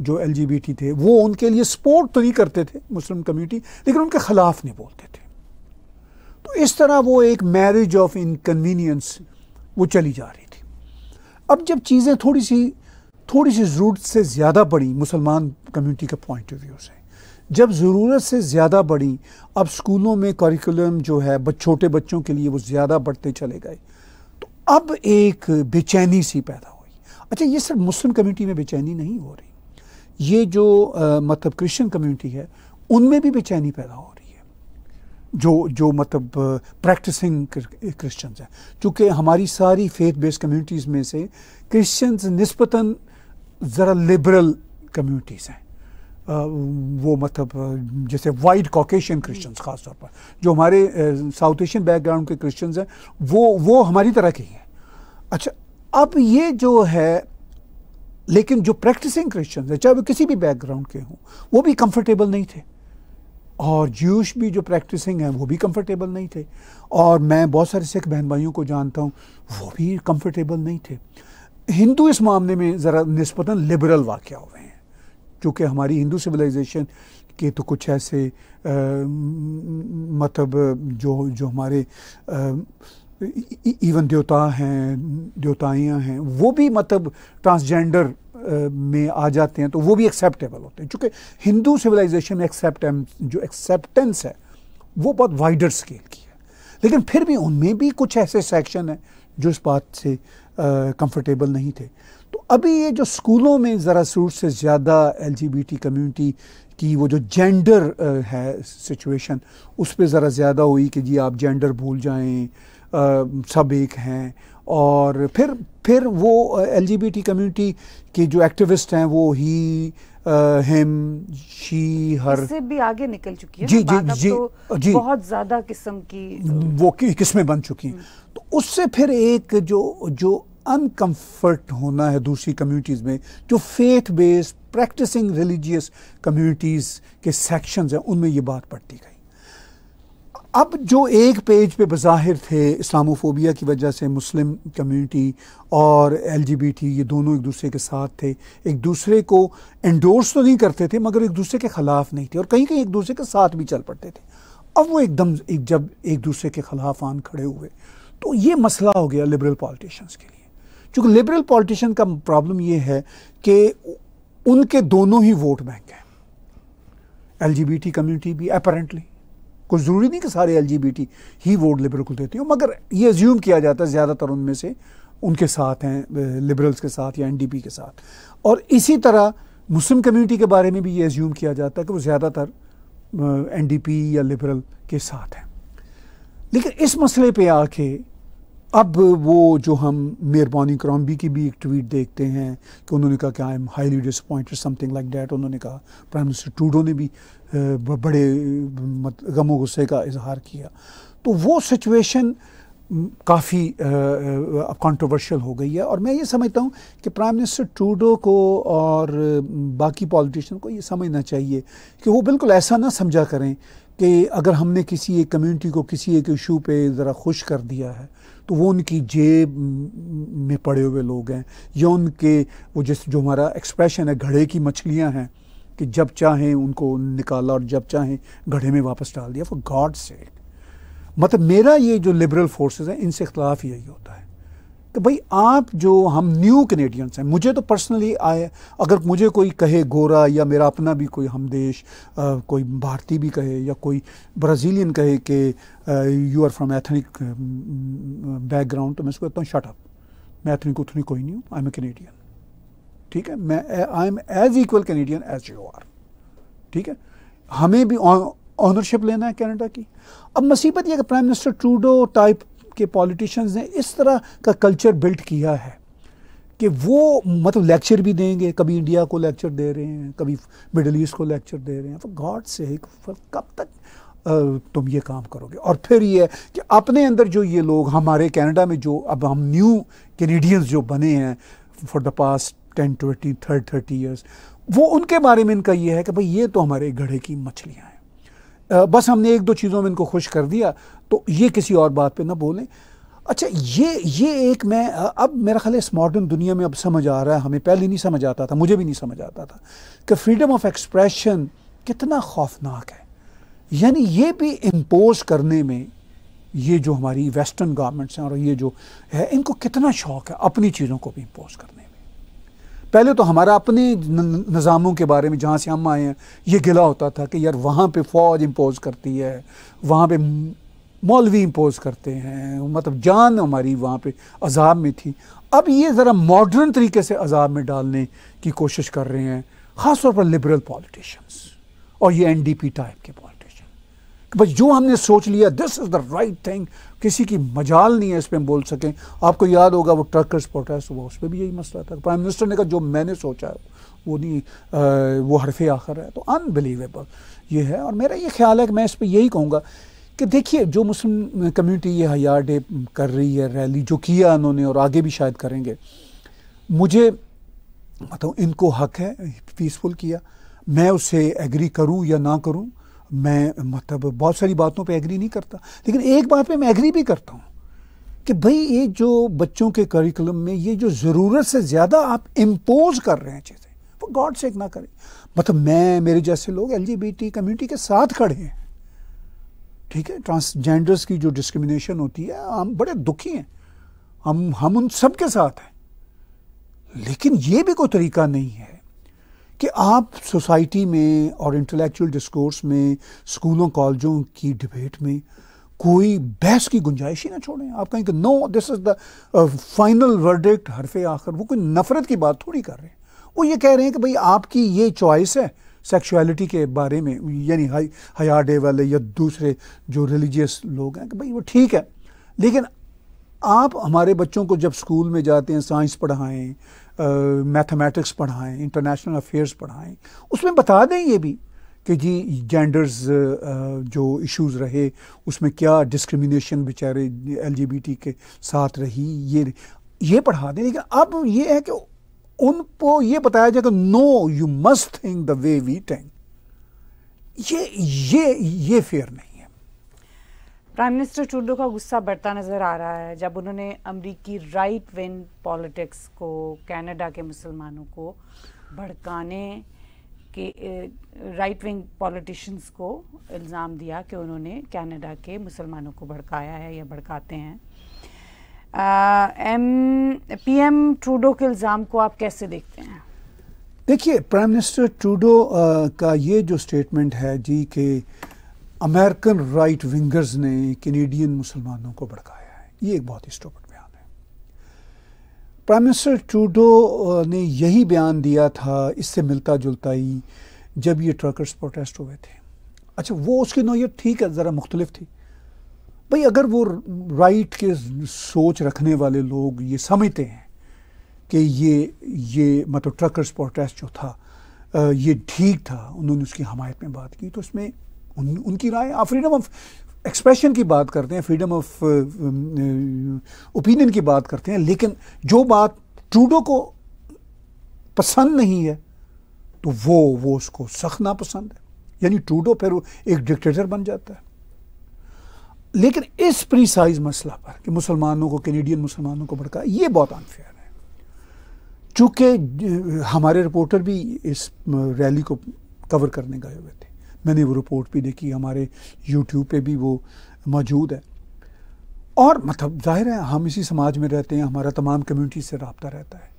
जो एल जी बी टी थे वो उनके लिए सपोर्ट तो नहीं करते थे मुस्लिम कम्यूनिटी लेकिन उनके ख़िलाफ़ नहीं बोलते थे तो इस तरह वो एक मैरिज ऑफ इनकन्वीनियंस वो चली जा रही थी अब जब चीज़ें थोड़ी सी थोड़ी सी जरूरत से ज़्यादा बढ़ी मुसलमान कम्यूनिटी के पॉइंट ऑफ व्यू से जब ज़रूरत से ज़्यादा बढ़ी अब स्कूलों में करिकुलम जो है छोटे बच्चों के लिए वो ज़्यादा बढ़ते चले गए तो अब एक बेचैनी सी पैदा हुई अच्छा ये सिर्फ मुस्लिम कम्युनिटी में बेचैनी नहीं हो रही ये जो आ, मतलब क्रिश्चियन कम्युनिटी है उनमें भी बेचैनी पैदा हो रही है जो जो मतलब प्रैक्टिसिंग क्रिश्चन हैं चूँकि हमारी सारी फेथ बेस्ड कम्युनिटीज़ में से क्रिश्चन नस्बता ज़रा लिबरल कम्युनिटीज़ हैं वो मतलब जैसे वाइट कॉकेशियन क्रिश्चियंस खास तौर पर जो हमारे साउथ एशियन बैकग्राउंड के क्रिश्चियंस हैं वो वो हमारी तरह के हैं अच्छा अब ये जो है लेकिन जो प्रैक्टिसिंग क्रिश्चियंस हैं चाहे वो किसी भी बैकग्राउंड के हों वो भी कंफर्टेबल नहीं थे और ज्यूश भी जो प्रैक्टिसिंग हैं वो भी कंफर्टेबल नहीं थे और मैं बहुत सारे सिख बहन भाइयों को जानता हूँ वो भी कंफर्टेबल नहीं थे हिंदू इस मामले में ज़रा नस्बता लिबरल वाक़ हुए हैं चूँकि हमारी हिंदू सिविलाइजेशन के तो कुछ ऐसे मतलब जो जो हमारे आ, इवन देवता हैं देवताइयाँ हैं वो भी मतलब ट्रांसजेंडर में आ जाते हैं तो वो भी एक्सेप्टेबल होते हैं चूँकि हिंदू सिविलाइजेशन में एक्सेप्टेंस जो एक्सेप्टेंस है वो बहुत वाइडर स्केल की है लेकिन फिर भी उनमें भी कुछ ऐसे सेक्शन हैं जो इस बात से कंफर्टेबल नहीं थे अभी ये जो स्कूलों में ज़रा सूट से ज़्यादा एलजीबीटी कम्युनिटी की वो जो जेंडर है सिचुएशन उस पर ज़रा ज़्यादा हुई कि जी आप जेंडर भूल जाएं सब एक हैं और फिर फिर वो एलजीबीटी कम्युनिटी के जो एक्टिविस्ट हैं वो ही हिम शी हर इससे भी आगे निकल चुकी है जी जी जी, तो जी बहुत ज्यादा किस्म की वो किस्में बन चुकी हैं तो उससे फिर एक जो जो अनकम्फर्ट होना है दूसरी कम्युनिटीज़ में जो faith based practising religious communities के सेक्शंस हैं उनमें ये बात पड़ती गई अब जो एक पेज पे बज़ाहिर थे इस्लामोफोबिया की वजह से मुस्लिम कम्युनिटी और एलजीबीटी ये दोनों एक दूसरे के साथ थे एक दूसरे को एंडोर्स तो नहीं करते थे मगर एक दूसरे के ख़िलाफ़ नहीं थे और कहीं कहीं एक दूसरे के साथ भी चल पड़ते थे अब वो एकदम एक जब एक दूसरे के ख़िलाफ़ आन खड़े हुए तो ये मसला हो गया लिबरल पॉलिटिशन के लिए चूंकि लिबरल पॉलिटिशियन का प्रॉब्लम यह है कि उनके दोनों ही वोट बैंक हैं टी कम्युनिटी भी अपेरेंटली कुछ ज़रूरी नहीं कि सारे टी ही वोट लिबरल को देती हो मगर ये एज्यूम किया जाता है ज़्यादातर उनमें से उनके साथ हैं लिबरल्स के साथ या एनडीपी के साथ और इसी तरह मुस्लिम कम्युनिटी के बारे में भी ये एज्यूम किया जाता है कि वो ज़्यादातर एनडीपी या लिबरल के साथ हैं लेकिन इस मसले पे आके अब वो जो हम मेहरबानी क्रॉम्बी की भी एक ट्वीट देखते हैं कि उन्होंने कहा कि I am highly disappointed something like that उन्होंने कहा प्राइम मिनिस्टर टूडो ने भी बड़े गमो गुस्से का इजहार किया तो वो सिचुएशन काफ़ी कंट्रोवर्शियल हो गई है और मैं ये समझता हूँ कि प्राइम मिनिस्टर टूडो को और बाकी पॉलिटिशियन को ये समझना चाहिए कि वो बिल्कुल ऐसा ना समझा करें कि अगर हमने किसी एक कम्युनिटी को किसी एक इशू पे ज़रा खुश कर दिया है तो वो उनकी जेब में पड़े हुए लोग हैं या उनके वो जिस जो हमारा एक्सप्रेशन है घड़े की मछलियाँ हैं कि जब चाहें उनको निकाला और जब चाहें घड़े में वापस डाल दिया फॉर गॉड से मतलब मेरा ये जो लिबरल फोर्सेस हैं इनसे इख्तलाफ यही होता है कि भाई आप जो हम न्यू कनेडियंस हैं मुझे तो पर्सनली आए अगर मुझे कोई कहे गोरा या मेरा अपना भी कोई हम देश आ, कोई भारतीय भी कहे या कोई ब्राज़ीलियन कहे कि you are from ethnic background तो मैं उसको कहता हूँ शट अप मैं एथनिक उथनिक कोई नहीं हूँ आई एम ए कनेडियन ठीक है मैं I am as equal Canadian as you are ठीक है हमें भी ऑनरशिप लेना है कैनेडा की अब मुसीबत यह कि प्राइम मिनिस्टर ट्रूडो टाइप के पॉलिटिशियंस ने इस तरह का कल्चर बिल्ड किया है कि वो मतलब लेक्चर भी देंगे कभी इंडिया को लेक्चर दे रहे हैं कभी मिडल ईस्ट को लेक्चर दे रहे हैं फॉर गॉड से कब तक तुम ये काम करोगे और फिर ये कि अपने अंदर जो ये लोग हमारे कनाडा में जो अब हम न्यू कैनेडियंस जो बने हैं for the past ten twenty third thirty years वो उनके बारे में इनका ये है कि भाई ये तो हमारे गढ़े की मछलियाँ हैं बस हमने एक दो चीज़ों में इनको खुश कर दिया तो ये किसी और बात पे ना बोलें अच्छा ये ये एक मैं अब मेरा ख्याल इस मॉडर्न दुनिया में अब समझ आ रहा है हमें पहले नहीं समझ आता था मुझे भी नहीं समझ आता था कि फ्रीडम ऑफ एक्सप्रेशन कितना खौफनाक है यानी ये भी इम्पोज करने में ये जो हमारी वेस्टर्न गवर्नमेंट्स हैं और ये जो है इनको कितना शौक है अपनी चीज़ों को भी इम्पोज करने में पहले तो हमारा अपने निज़ामों के बारे में जहाँ से हम आए हैं ये गिला होता था कि यार वहाँ पे फ़ौज इम्पोज़ करती है वहाँ पे मौलवी इम्पोज़ करते हैं मतलब जान हमारी वहाँ पे अजाब में थी अब ये ज़रा मॉडर्न तरीके से अजाब में डालने की कोशिश कर रहे हैं ख़ासतौर पर लिबरल पॉलिटिशन्स और ये एन डी पी टाइप के पॉलिटिशन बस जो हमने सोच लिया this is the right thing किसी की मजाल नहीं है इस पर हम बोल सकें आपको याद होगा वो ट्रकर्स प्रोटेस्ट हुआ उस पर भी यही मसला था प्राइम मिनिस्टर ने कहा जो मैंने सोचा है वो नहीं आ, वो हरफे आखिर है तो अनबिलीवेबल ये है और मेरा ये ख्याल है कि मैं इस पर यही कहूँगा कि देखिए जो मुस्लिम कम्यूनिटी ये हया डे कर रही है रैली जो किया उन्होंने और आगे भी शायद करेंगे मुझे मतलब इनको हक है पीसफुल किया मैं उससे एग्री करूँ या ना करूँ मैं मतलब बहुत सारी बातों पे एग्री नहीं करता लेकिन एक बात पे मैं एग्री भी करता हूँ कि भाई ये जो बच्चों के करिकुलम में ये जो ज़रूरत से ज़्यादा आप इम्पोज कर रहे हैं चीज़ें वो गॉड एक ना करें मतलब मैं मेरे जैसे लोग एल कम्युनिटी के साथ खड़े हैं ठीक है ट्रांसजेंडर्स की जो डिस्क्रिमिनेशन होती है हम बड़े दुखी हैं हम हम उन सब के साथ हैं लेकिन ये भी कोई तरीका नहीं है कि आप सोसाइटी में और इंटेलेक्चुअल डिस्कोर्स में स्कूलों कॉलेजों की डिबेट में कोई बहस की गुंजाइश ही ना छोड़ें आप कहें कि no this is the final verdict हरफे आखिर वो कोई नफरत की बात थोड़ी कर रहे हैं वो ये कह रहे हैं कि भाई आपकी ये चॉइस है सेक्सुअलिटी के बारे में यानी हाई हया डे वाले या दूसरे जो रिलीजियस लोग हैं कि भाई वो ठीक है लेकिन आप हमारे बच्चों को जब स्कूल में जाते हैं साइंस पढ़ाएं मैथमेटिक्स uh, पढ़ाएं इंटरनेशनल अफेयर्स पढ़ाएं उसमें बता दें ये भी कि जी जेंडर्स जो इश्यूज रहे उसमें क्या डिस्क्रिमिनेशन बेचारे एलजीबीटी के साथ रही ये ये पढ़ा दें लेकिन अब ये है कि उनको ये बताया जाए कि no you must think the way we think ये ये ये फेयर नहीं प्राइम मिनिस्टर ट्रूडो का गुस्सा बढ़ता नज़र आ रहा है जब उन्होंने अमरीकी राइट विंग पॉलिटिक्स को कनाडा के मुसलमानों को भड़काने के राइट विंग पॉलिटिशियंस को इल्ज़ाम दिया कि उन्होंने कनाडा के मुसलमानों को भड़काया है या भड़काते हैं आ, एम पीएम ट्रूडो के इल्ज़ाम को आप कैसे देखते हैं देखिए प्राइम मिनिस्टर ट्रूडो का ये जो स्टेटमेंट है जी के अमेरिकन राइट विंगर्स ने कैनेडियन मुसलमानों को भड़काया है ये एक बहुत ही स्टोपट बयान है प्राइम मिनिस्टर टूडो ने यही बयान दिया था इससे मिलता जुलता ही जब ये ट्रकर्स प्रोटेस्ट हुए थे अच्छा वो उसकी नोयत ठीक है ज़रा मुख्तलिफ थी भाई अगर वो राइट के सोच रखने वाले लोग ये समझते हैं कि ये ये मतलब ट्रकर्स प्रोटेस्ट जो था ये ठीक था उन्होंने उसकी हमायत में बात की तो इसमें उन, उनकी राय आप फ्रीडम ऑफ एक्सप्रेशन की बात करते हैं फ्रीडम ऑफ ओपिनियन की बात करते हैं लेकिन जो बात ट्रूडो को पसंद नहीं है तो वो वो उसको सख्त पसंद है यानी ट्रूडो फिर एक डिक्टेटर बन जाता है लेकिन इस प्रीसाइज मसला पर कि मुसलमानों को कैनेडियन मुसलमानों को भड़का ये बहुत अनफेयर है चूंकि uh, हमारे रिपोर्टर भी इस रैली uh, को कवर करने गए हुए थे मैंने वो रिपोर्ट भी देखी हमारे यूट्यूब पे भी वो मौजूद है और मतलब जाहिर है हम इसी समाज में रहते हैं हमारा तमाम कम्युनिटी से रबता रहता है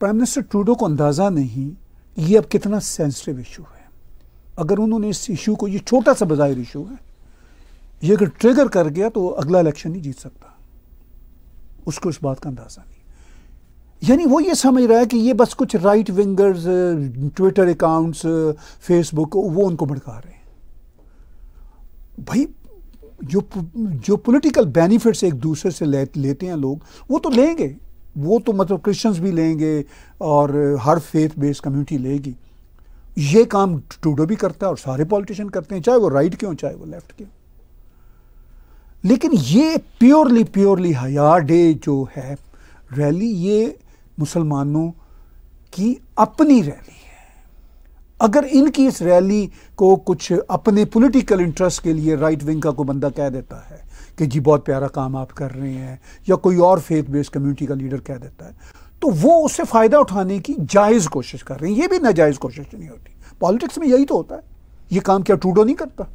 प्राइम मिनिस्टर ट्रूडो को अंदाज़ा नहीं ये अब कितना सेंसिटिव इशू है अगर उन्होंने इस इशू को ये छोटा सा बज़ाहिर इशू है ये अगर ट्रिगर कर गया तो अगला इलेक्शन नहीं जीत सकता उसको इस बात का अंदाज़ा यानी वो ये समझ रहा है कि ये बस कुछ right wingers Twitter accounts Facebook वो उनको भड़का रहे हैं भाई जो जो पॉलिटिकल बेनिफिट्स एक दूसरे से ले, लेते हैं लोग वो तो लेंगे वो तो मतलब क्रिश्चियंस भी लेंगे और हर फेथ बेस्ड कम्युनिटी लेगी ये काम टूडो भी करता है और सारे पॉलिटिशियन करते हैं चाहे वो राइट के हों चाहे वो लेफ्ट के लेकिन ये प्योरली प्योरली हया डे जो है रैली ये मुसलमानों की अपनी रैली है अगर इनकी इस रैली को कुछ अपने पॉलिटिकल इंटरेस्ट के लिए राइट विंग का कोई बंदा कह देता है कि जी बहुत प्यारा काम आप कर रहे हैं या कोई और फेथ बेस्ड कम्युनिटी का लीडर कह देता है तो वो उससे फ़ायदा उठाने की जायज़ कोशिश कर रहे हैं ये भी नाजायज़ कोशिश नहीं होती पॉलिटिक्स में यही तो होता है ये काम क्या टूडो नहीं करता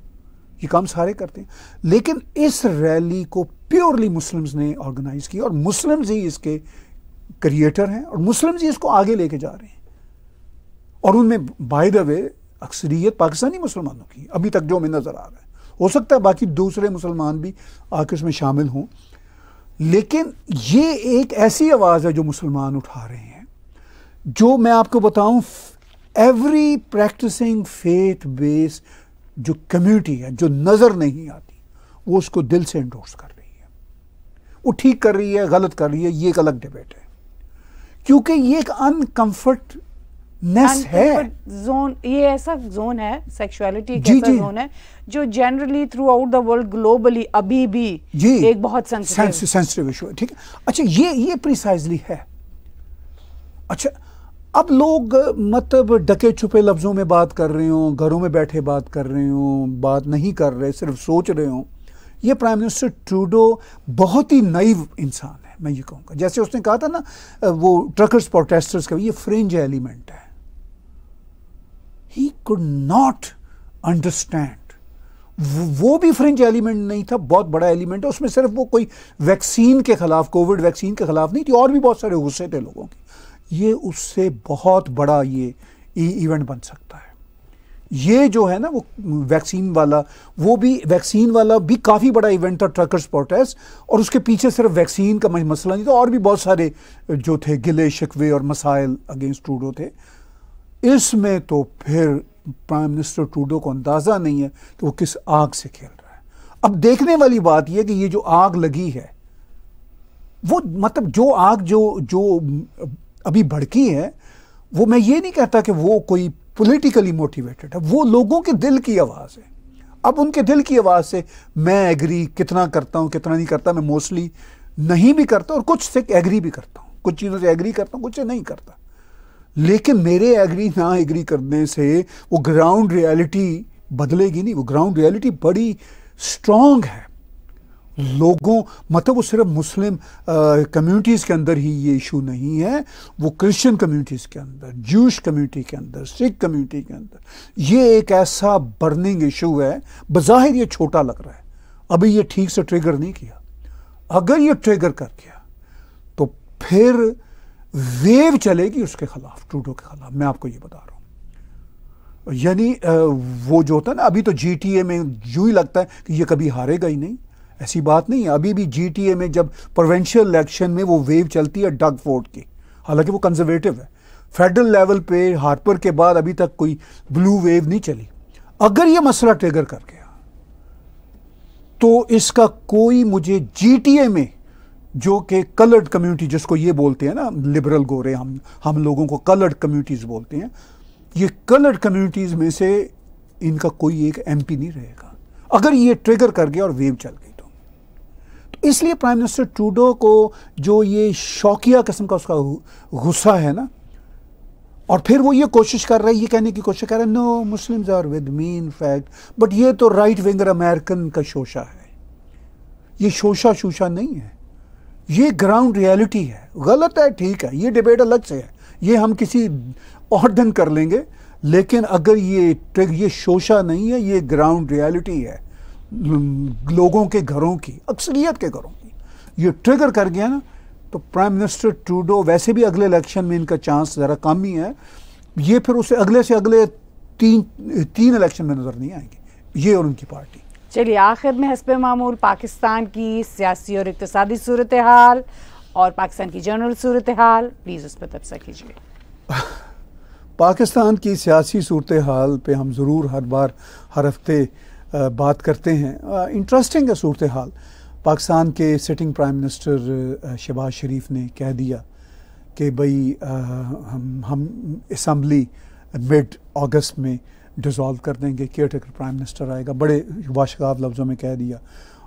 ये काम सारे करते हैं लेकिन इस रैली को प्योरली मुस्लिम्स ने ऑर्गेनाइज की और मुस्लिम्स ही इसके क्रिएटर हैं और मुस्लिम जी इसको आगे लेके जा रहे हैं और उनमें बाय द वे अक्सरियत पाकिस्तानी मुसलमानों की अभी तक जो हमें नज़र आ रहा है हो सकता है बाकी दूसरे मुसलमान भी आकर इसमें शामिल हों लेकिन ये एक ऐसी आवाज़ है जो मुसलमान उठा रहे हैं जो मैं आपको बताऊं एवरी प्रैक्टिसिंग फेथ बेस जो कम्युनिटी है जो नज़र नहीं आती वो उसको दिल से इंडोर्स कर रही है वो ठीक कर रही है गलत कर रही है ये एक अलग डिबेट है क्योंकि ये एक अनकंफर्ट नेस है जोन ये ऐसा जोन है सेक्सुअलिटी एक जोन है जो generally throughout the world globally अभी भी जी एक बहुत सेंसिटिव इशू है ठीक है अच्छा ये ये प्रिसाइजली है अच्छा अब लोग मतलब डके छुपे लफ्ज़ों में बात कर रहे हो घरों में बैठे बात कर रहे हो बात नहीं कर रहे सिर्फ सोच रहे हो ये प्राइम मिनिस्टर ट्रूडो बहुत ही नई इंसान है मैं ये कहूँगा जैसे उसने कहा था ना वो ट्रकर्स प्रोटेस्टर्स का ये फ्रेंज एलिमेंट है ही कुड नॉट अंडरस्टैंड वो भी फ्रेंच एलिमेंट नहीं था बहुत बड़ा एलिमेंट है उसमें सिर्फ वो कोई वैक्सीन के खिलाफ कोविड वैक्सीन के खिलाफ नहीं थी और भी बहुत सारे गुस्से थे लोगों के ये उससे बहुत बड़ा ये इवेंट बन सकता है ये जो है ना वो वैक्सीन वाला वो भी वैक्सीन वाला भी काफ़ी बड़ा इवेंट था ट्रकर्स प्रोटेस्ट और उसके पीछे सिर्फ वैक्सीन का मसला नहीं था और भी बहुत सारे जो थे गिले शिकवे और मसाइल अगेंस्ट ट्रूडो थे इसमें तो फिर प्राइम मिनिस्टर ट्रूडो को अंदाज़ा नहीं है कि वो किस आग से खेल रहा है अब देखने वाली बात यह कि ये जो आग लगी है वो मतलब जो आग जो जो अभी भड़की है वो मैं ये नहीं कहता कि वो कोई पॉलिटिकली मोटिवेटेड है वो लोगों के दिल की आवाज़ है अब उनके दिल की आवाज़ से मैं एग्री कितना करता हूँ कितना नहीं करता मैं मोस्टली नहीं भी करता और कुछ से एग्री भी करता हूँ कुछ चीज़ों से एग्री करता हूँ कुछ से नहीं करता लेकिन मेरे एग्री ना एग्री करने से वो ग्राउंड रियलिटी बदलेगी नहीं वो ग्राउंड रियलिटी बड़ी स्ट्रॉन्ग है लोगों मतलब वो सिर्फ मुस्लिम कम्युनिटीज़ के अंदर ही ये इशू नहीं है वो क्रिश्चियन कम्युनिटीज़ के अंदर जूश कम्युनिटी के अंदर सिख कम्युनिटी के अंदर ये एक ऐसा बर्निंग इशू है बज़ाहिर ये छोटा लग रहा है अभी ये ठीक से ट्रिगर नहीं किया अगर ये ट्रिगर कर गया तो फिर वेव चलेगी उसके खिलाफ ट्रूडो के खिलाफ मैं आपको ये बता रहा हूँ यानी वो जो होता है ना अभी तो जी में जू ही लगता है कि ये कभी हारेगा ही नहीं ऐसी बात नहीं है अभी भी जीटीए में जब प्रोवेंशियल इलेक्शन में वो वेव चलती है डग फोर्ड की हालांकि वो कंजर्वेटिव है फेडरल लेवल पे हार्पर के बाद अभी तक कोई ब्लू वेव नहीं चली अगर ये मसला ट्रिगर कर गया तो इसका कोई मुझे जीटीए में जो कि कलर्ड कम्युनिटी जिसको ये बोलते हैं ना लिबरल गोरे हम हम लोगों को कलर्ड कम्युनिटीज़ बोलते हैं ये कलर्ड कम्युनिटीज़ में से इनका कोई एक एमपी नहीं रहेगा अगर ये ट्रिगर कर गया और वेव चल गई इसलिए प्राइम मिनिस्टर ट्रूडो को जो ये शौकिया किस्म का उसका गुस्सा है ना और फिर वो ये कोशिश कर रहा है ये कहने की कोशिश कर रहा है no Muslims are with me in fact but ये तो राइट विंगर अमेरिकन का शोशा है ये शोशा शोशा नहीं है ये ग्राउंड रियलिटी है गलत है ठीक है ये डिबेट अलग से है ये हम किसी और दिन कर लेंगे लेकिन अगर ये ये शोशा नहीं है ये ग्राउंड रियलिटी है लोगों के घरों की अक्सरियत के घरों की ये ट्रिगर कर गया ना तो प्राइम मिनिस्टर ट्रूडो वैसे भी अगले इलेक्शन में इनका चांस ज़रा कम ही है ये फिर उसे अगले से अगले तीन तीन इलेक्शन में नज़र नहीं आएंगे ये और उनकी पार्टी चलिए आखिर में हसब मामूल पाकिस्तान की सियासी और इकतदी सूरत हाल और पाकिस्तान की जनरल सूरत हाल प्लीज़ उस पर तबसा कीजिए पाकिस्तान की सियासी सूरत हाल पर हम ज़रूर हर बार हर हफ्ते बात करते हैं इंटरेस्टिंग है सूरत हाल पाकिस्तान के sitting prime minister Shehbaz Sharif ने कह दिया कि भाई हम हम इसम्बली मिड अगस्त में डिज़ोल्व कर देंगे केयर टेकर प्राइम मिनिस्टर आएगा बड़े बाशगाब लफ्ज़ों में कह दिया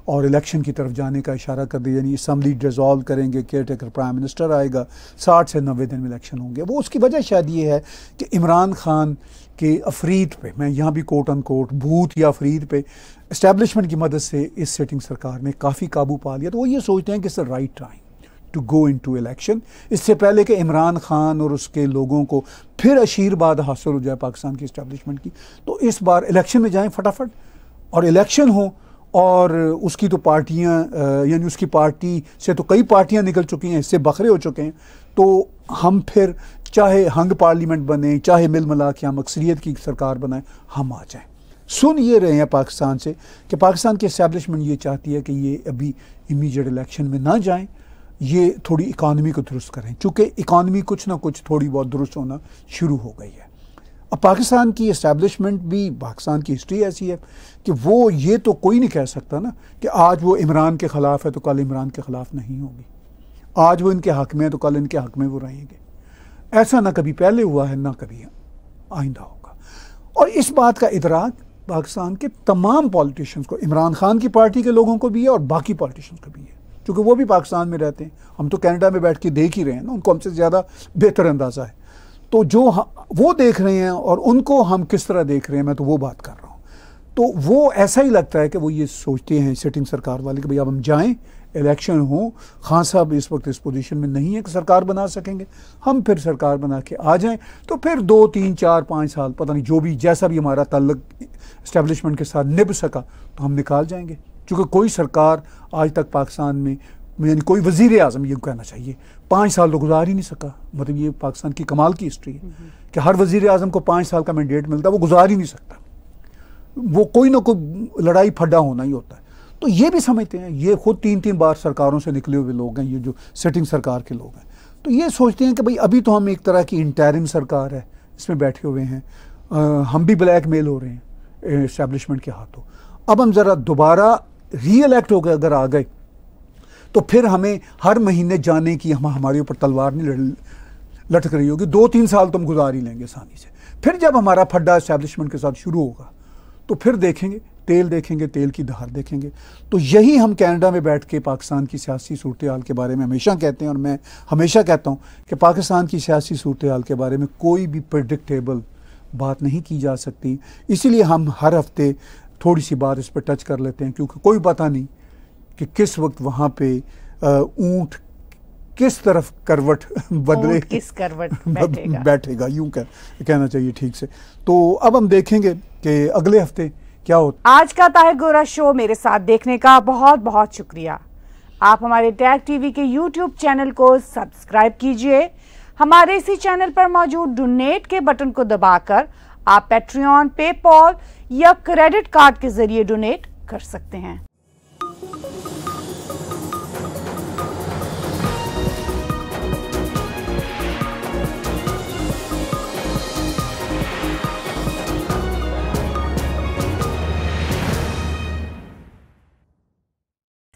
और इलेक्शन की तरफ जाने का इशारा कर दिया यानी इसम्बली डिजॉल्व करेंगे केयर टेकर प्राइम मिनिस्टर आएगा साठ से नबे दिन में इलेक्शन होंगे वो उसकी वजह शायद ये है कि इमरान खान कि अफरीद पे मैं यहाँ भी कोट अन कोट भूत या अफरीद पे इस्टेबलिशमेंट की मदद से इस सिटिंग सरकार ने काफ़ी काबू पा लिया तो वो ये सोचते हैं कि sir right time to go into election इससे पहले कि इमरान खान और उसके लोगों को फिर आशीर्वाद हासिल हो जाए पाकिस्तान की इस्टेबलिशमेंट की तो इस बार इलेक्शन में जाएँ फटाफट और इलेक्शन हो और उसकी तो पार्टियाँ यानी उसकी पार्टी से तो कई पार्टियाँ निकल चुकी हैं इससे बखरे हो चुके हैं तो हम फिर चाहे हंग पार्लियामेंट बने चाहे मिल मिला के हम अक्सरीत की सरकार बनाएं हम आ जाएं सुन ये रहे हैं पाकिस्तान से कि पाकिस्तान की इस्टेबलिशमेंट ये चाहती है कि ये अभी इमीजिएट इलेक्शन में ना जाएं ये थोड़ी इकानमी को दुरुस्त करें चूँकि इकानमी कुछ ना कुछ थोड़ी बहुत दुरुस्त होना शुरू हो गई है अब पाकिस्तान की इस्टेबलिशमेंट भी पाकिस्तान की हिस्ट्री ऐसी है कि वो ये तो कोई नहीं कह सकता ना कि आज वो इमरान के ख़िलाफ़ है तो कल इमरान के ख़िलाफ़ नहीं होगी आज वो इनके हक़ में है तो कल इनके हक़ में वो रहेंगे ऐसा ना कभी पहले हुआ है ना कभी आइंदा होगा और इस बात का इतराक पाकिस्तान के तमाम पॉलिटिशियंस को इमरान खान की पार्टी के लोगों को भी है और बाकी पॉलिटिशियंस को भी है क्योंकि वो भी पाकिस्तान में रहते हैं हम तो कनाडा में बैठ के देख ही रहे हैं ना उनको हमसे ज़्यादा बेहतर अंदाज़ा है तो जो वो देख रहे हैं और उनको हम किस तरह देख रहे हैं मैं तो वो बात कर रहा हूँ तो वो ऐसा ही लगता है कि वो ये सोचते हैं सिटिंग सरकार वाले कि भाई अब हम जाएँ इलेक्शन हों खान साहब इस वक्त इस पोजीशन में नहीं है कि सरकार बना सकेंगे हम फिर सरकार बना के आ जाएं तो फिर दो तीन चार पाँच साल पता नहीं जो भी जैसा भी हमारा तल्लक इस्टेबलिशमेंट के साथ निभ सका तो हम निकाल जाएंगे चूँकि कोई सरकार आज तक पाकिस्तान में यानी कोई वजीर अजम ये कहना चाहिए पाँच साल तो गुजार ही नहीं सका मतलब ये पाकिस्तान की कमाल की हिस्ट्री है हम्म, हम्म। कि हर वजीर अजम को पाँच साल का मैंडेट मिलता है वो गुजार ही नहीं सकता वो कोई ना कोई लड़ाई फड्डा होना ही होता है तो ये भी समझते हैं ये खुद तीन तीन बार सरकारों से निकले हुए लोग हैं ये जो सिटिंग सरकार के लोग हैं तो ये सोचते हैं कि भाई अभी तो हम एक तरह की इंटरिम सरकार है इसमें बैठे हुए हैं आ, हम भी ब्लैक मेल हो रहे हैं इस्टेब्लिशमेंट के हाथों अब हम ज़रा दोबारा हो होकर अगर आ गए तो फिर हमें हर महीने जाने की हम हमारे ऊपर तलवार नहीं लटक रही होगी दो तीन साल तो हम गुजार ही लेंगे आसानी से फिर जब हमारा फड्डा इस्टेब्लिशमेंट के साथ शुरू होगा तो फिर देखेंगे तेल देखेंगे तेल की धार देखेंगे तो यही हम कनाडा में बैठ के पाकिस्तान की सियासी सूरत हाल के बारे में हमेशा कहते हैं और मैं हमेशा कहता हूँ कि पाकिस्तान की सियासी सूरत हाल के बारे में कोई भी प्रडिक्टेबल बात नहीं की जा सकती इसीलिए हम हर हफ्ते थोड़ी सी बात इस पर टच कर लेते हैं क्योंकि कोई पता नहीं कि किस वक्त वहाँ पे ऊँट किस तरफ करवट बदले किस करवट बैठेगा, बैठेगा यूं कह, कहना चाहिए ठीक से तो अब हम देखेंगे कि अगले हफ्ते क्या होता आज का ताहिर गोरा शो मेरे साथ देखने का बहुत बहुत शुक्रिया आप हमारे टैग टीवी के यूट्यूब चैनल को सब्सक्राइब कीजिए हमारे इसी चैनल पर मौजूद डोनेट के बटन को दबाकर आप पेट्रियन पेपॉल या क्रेडिट कार्ड के जरिए डोनेट कर सकते हैं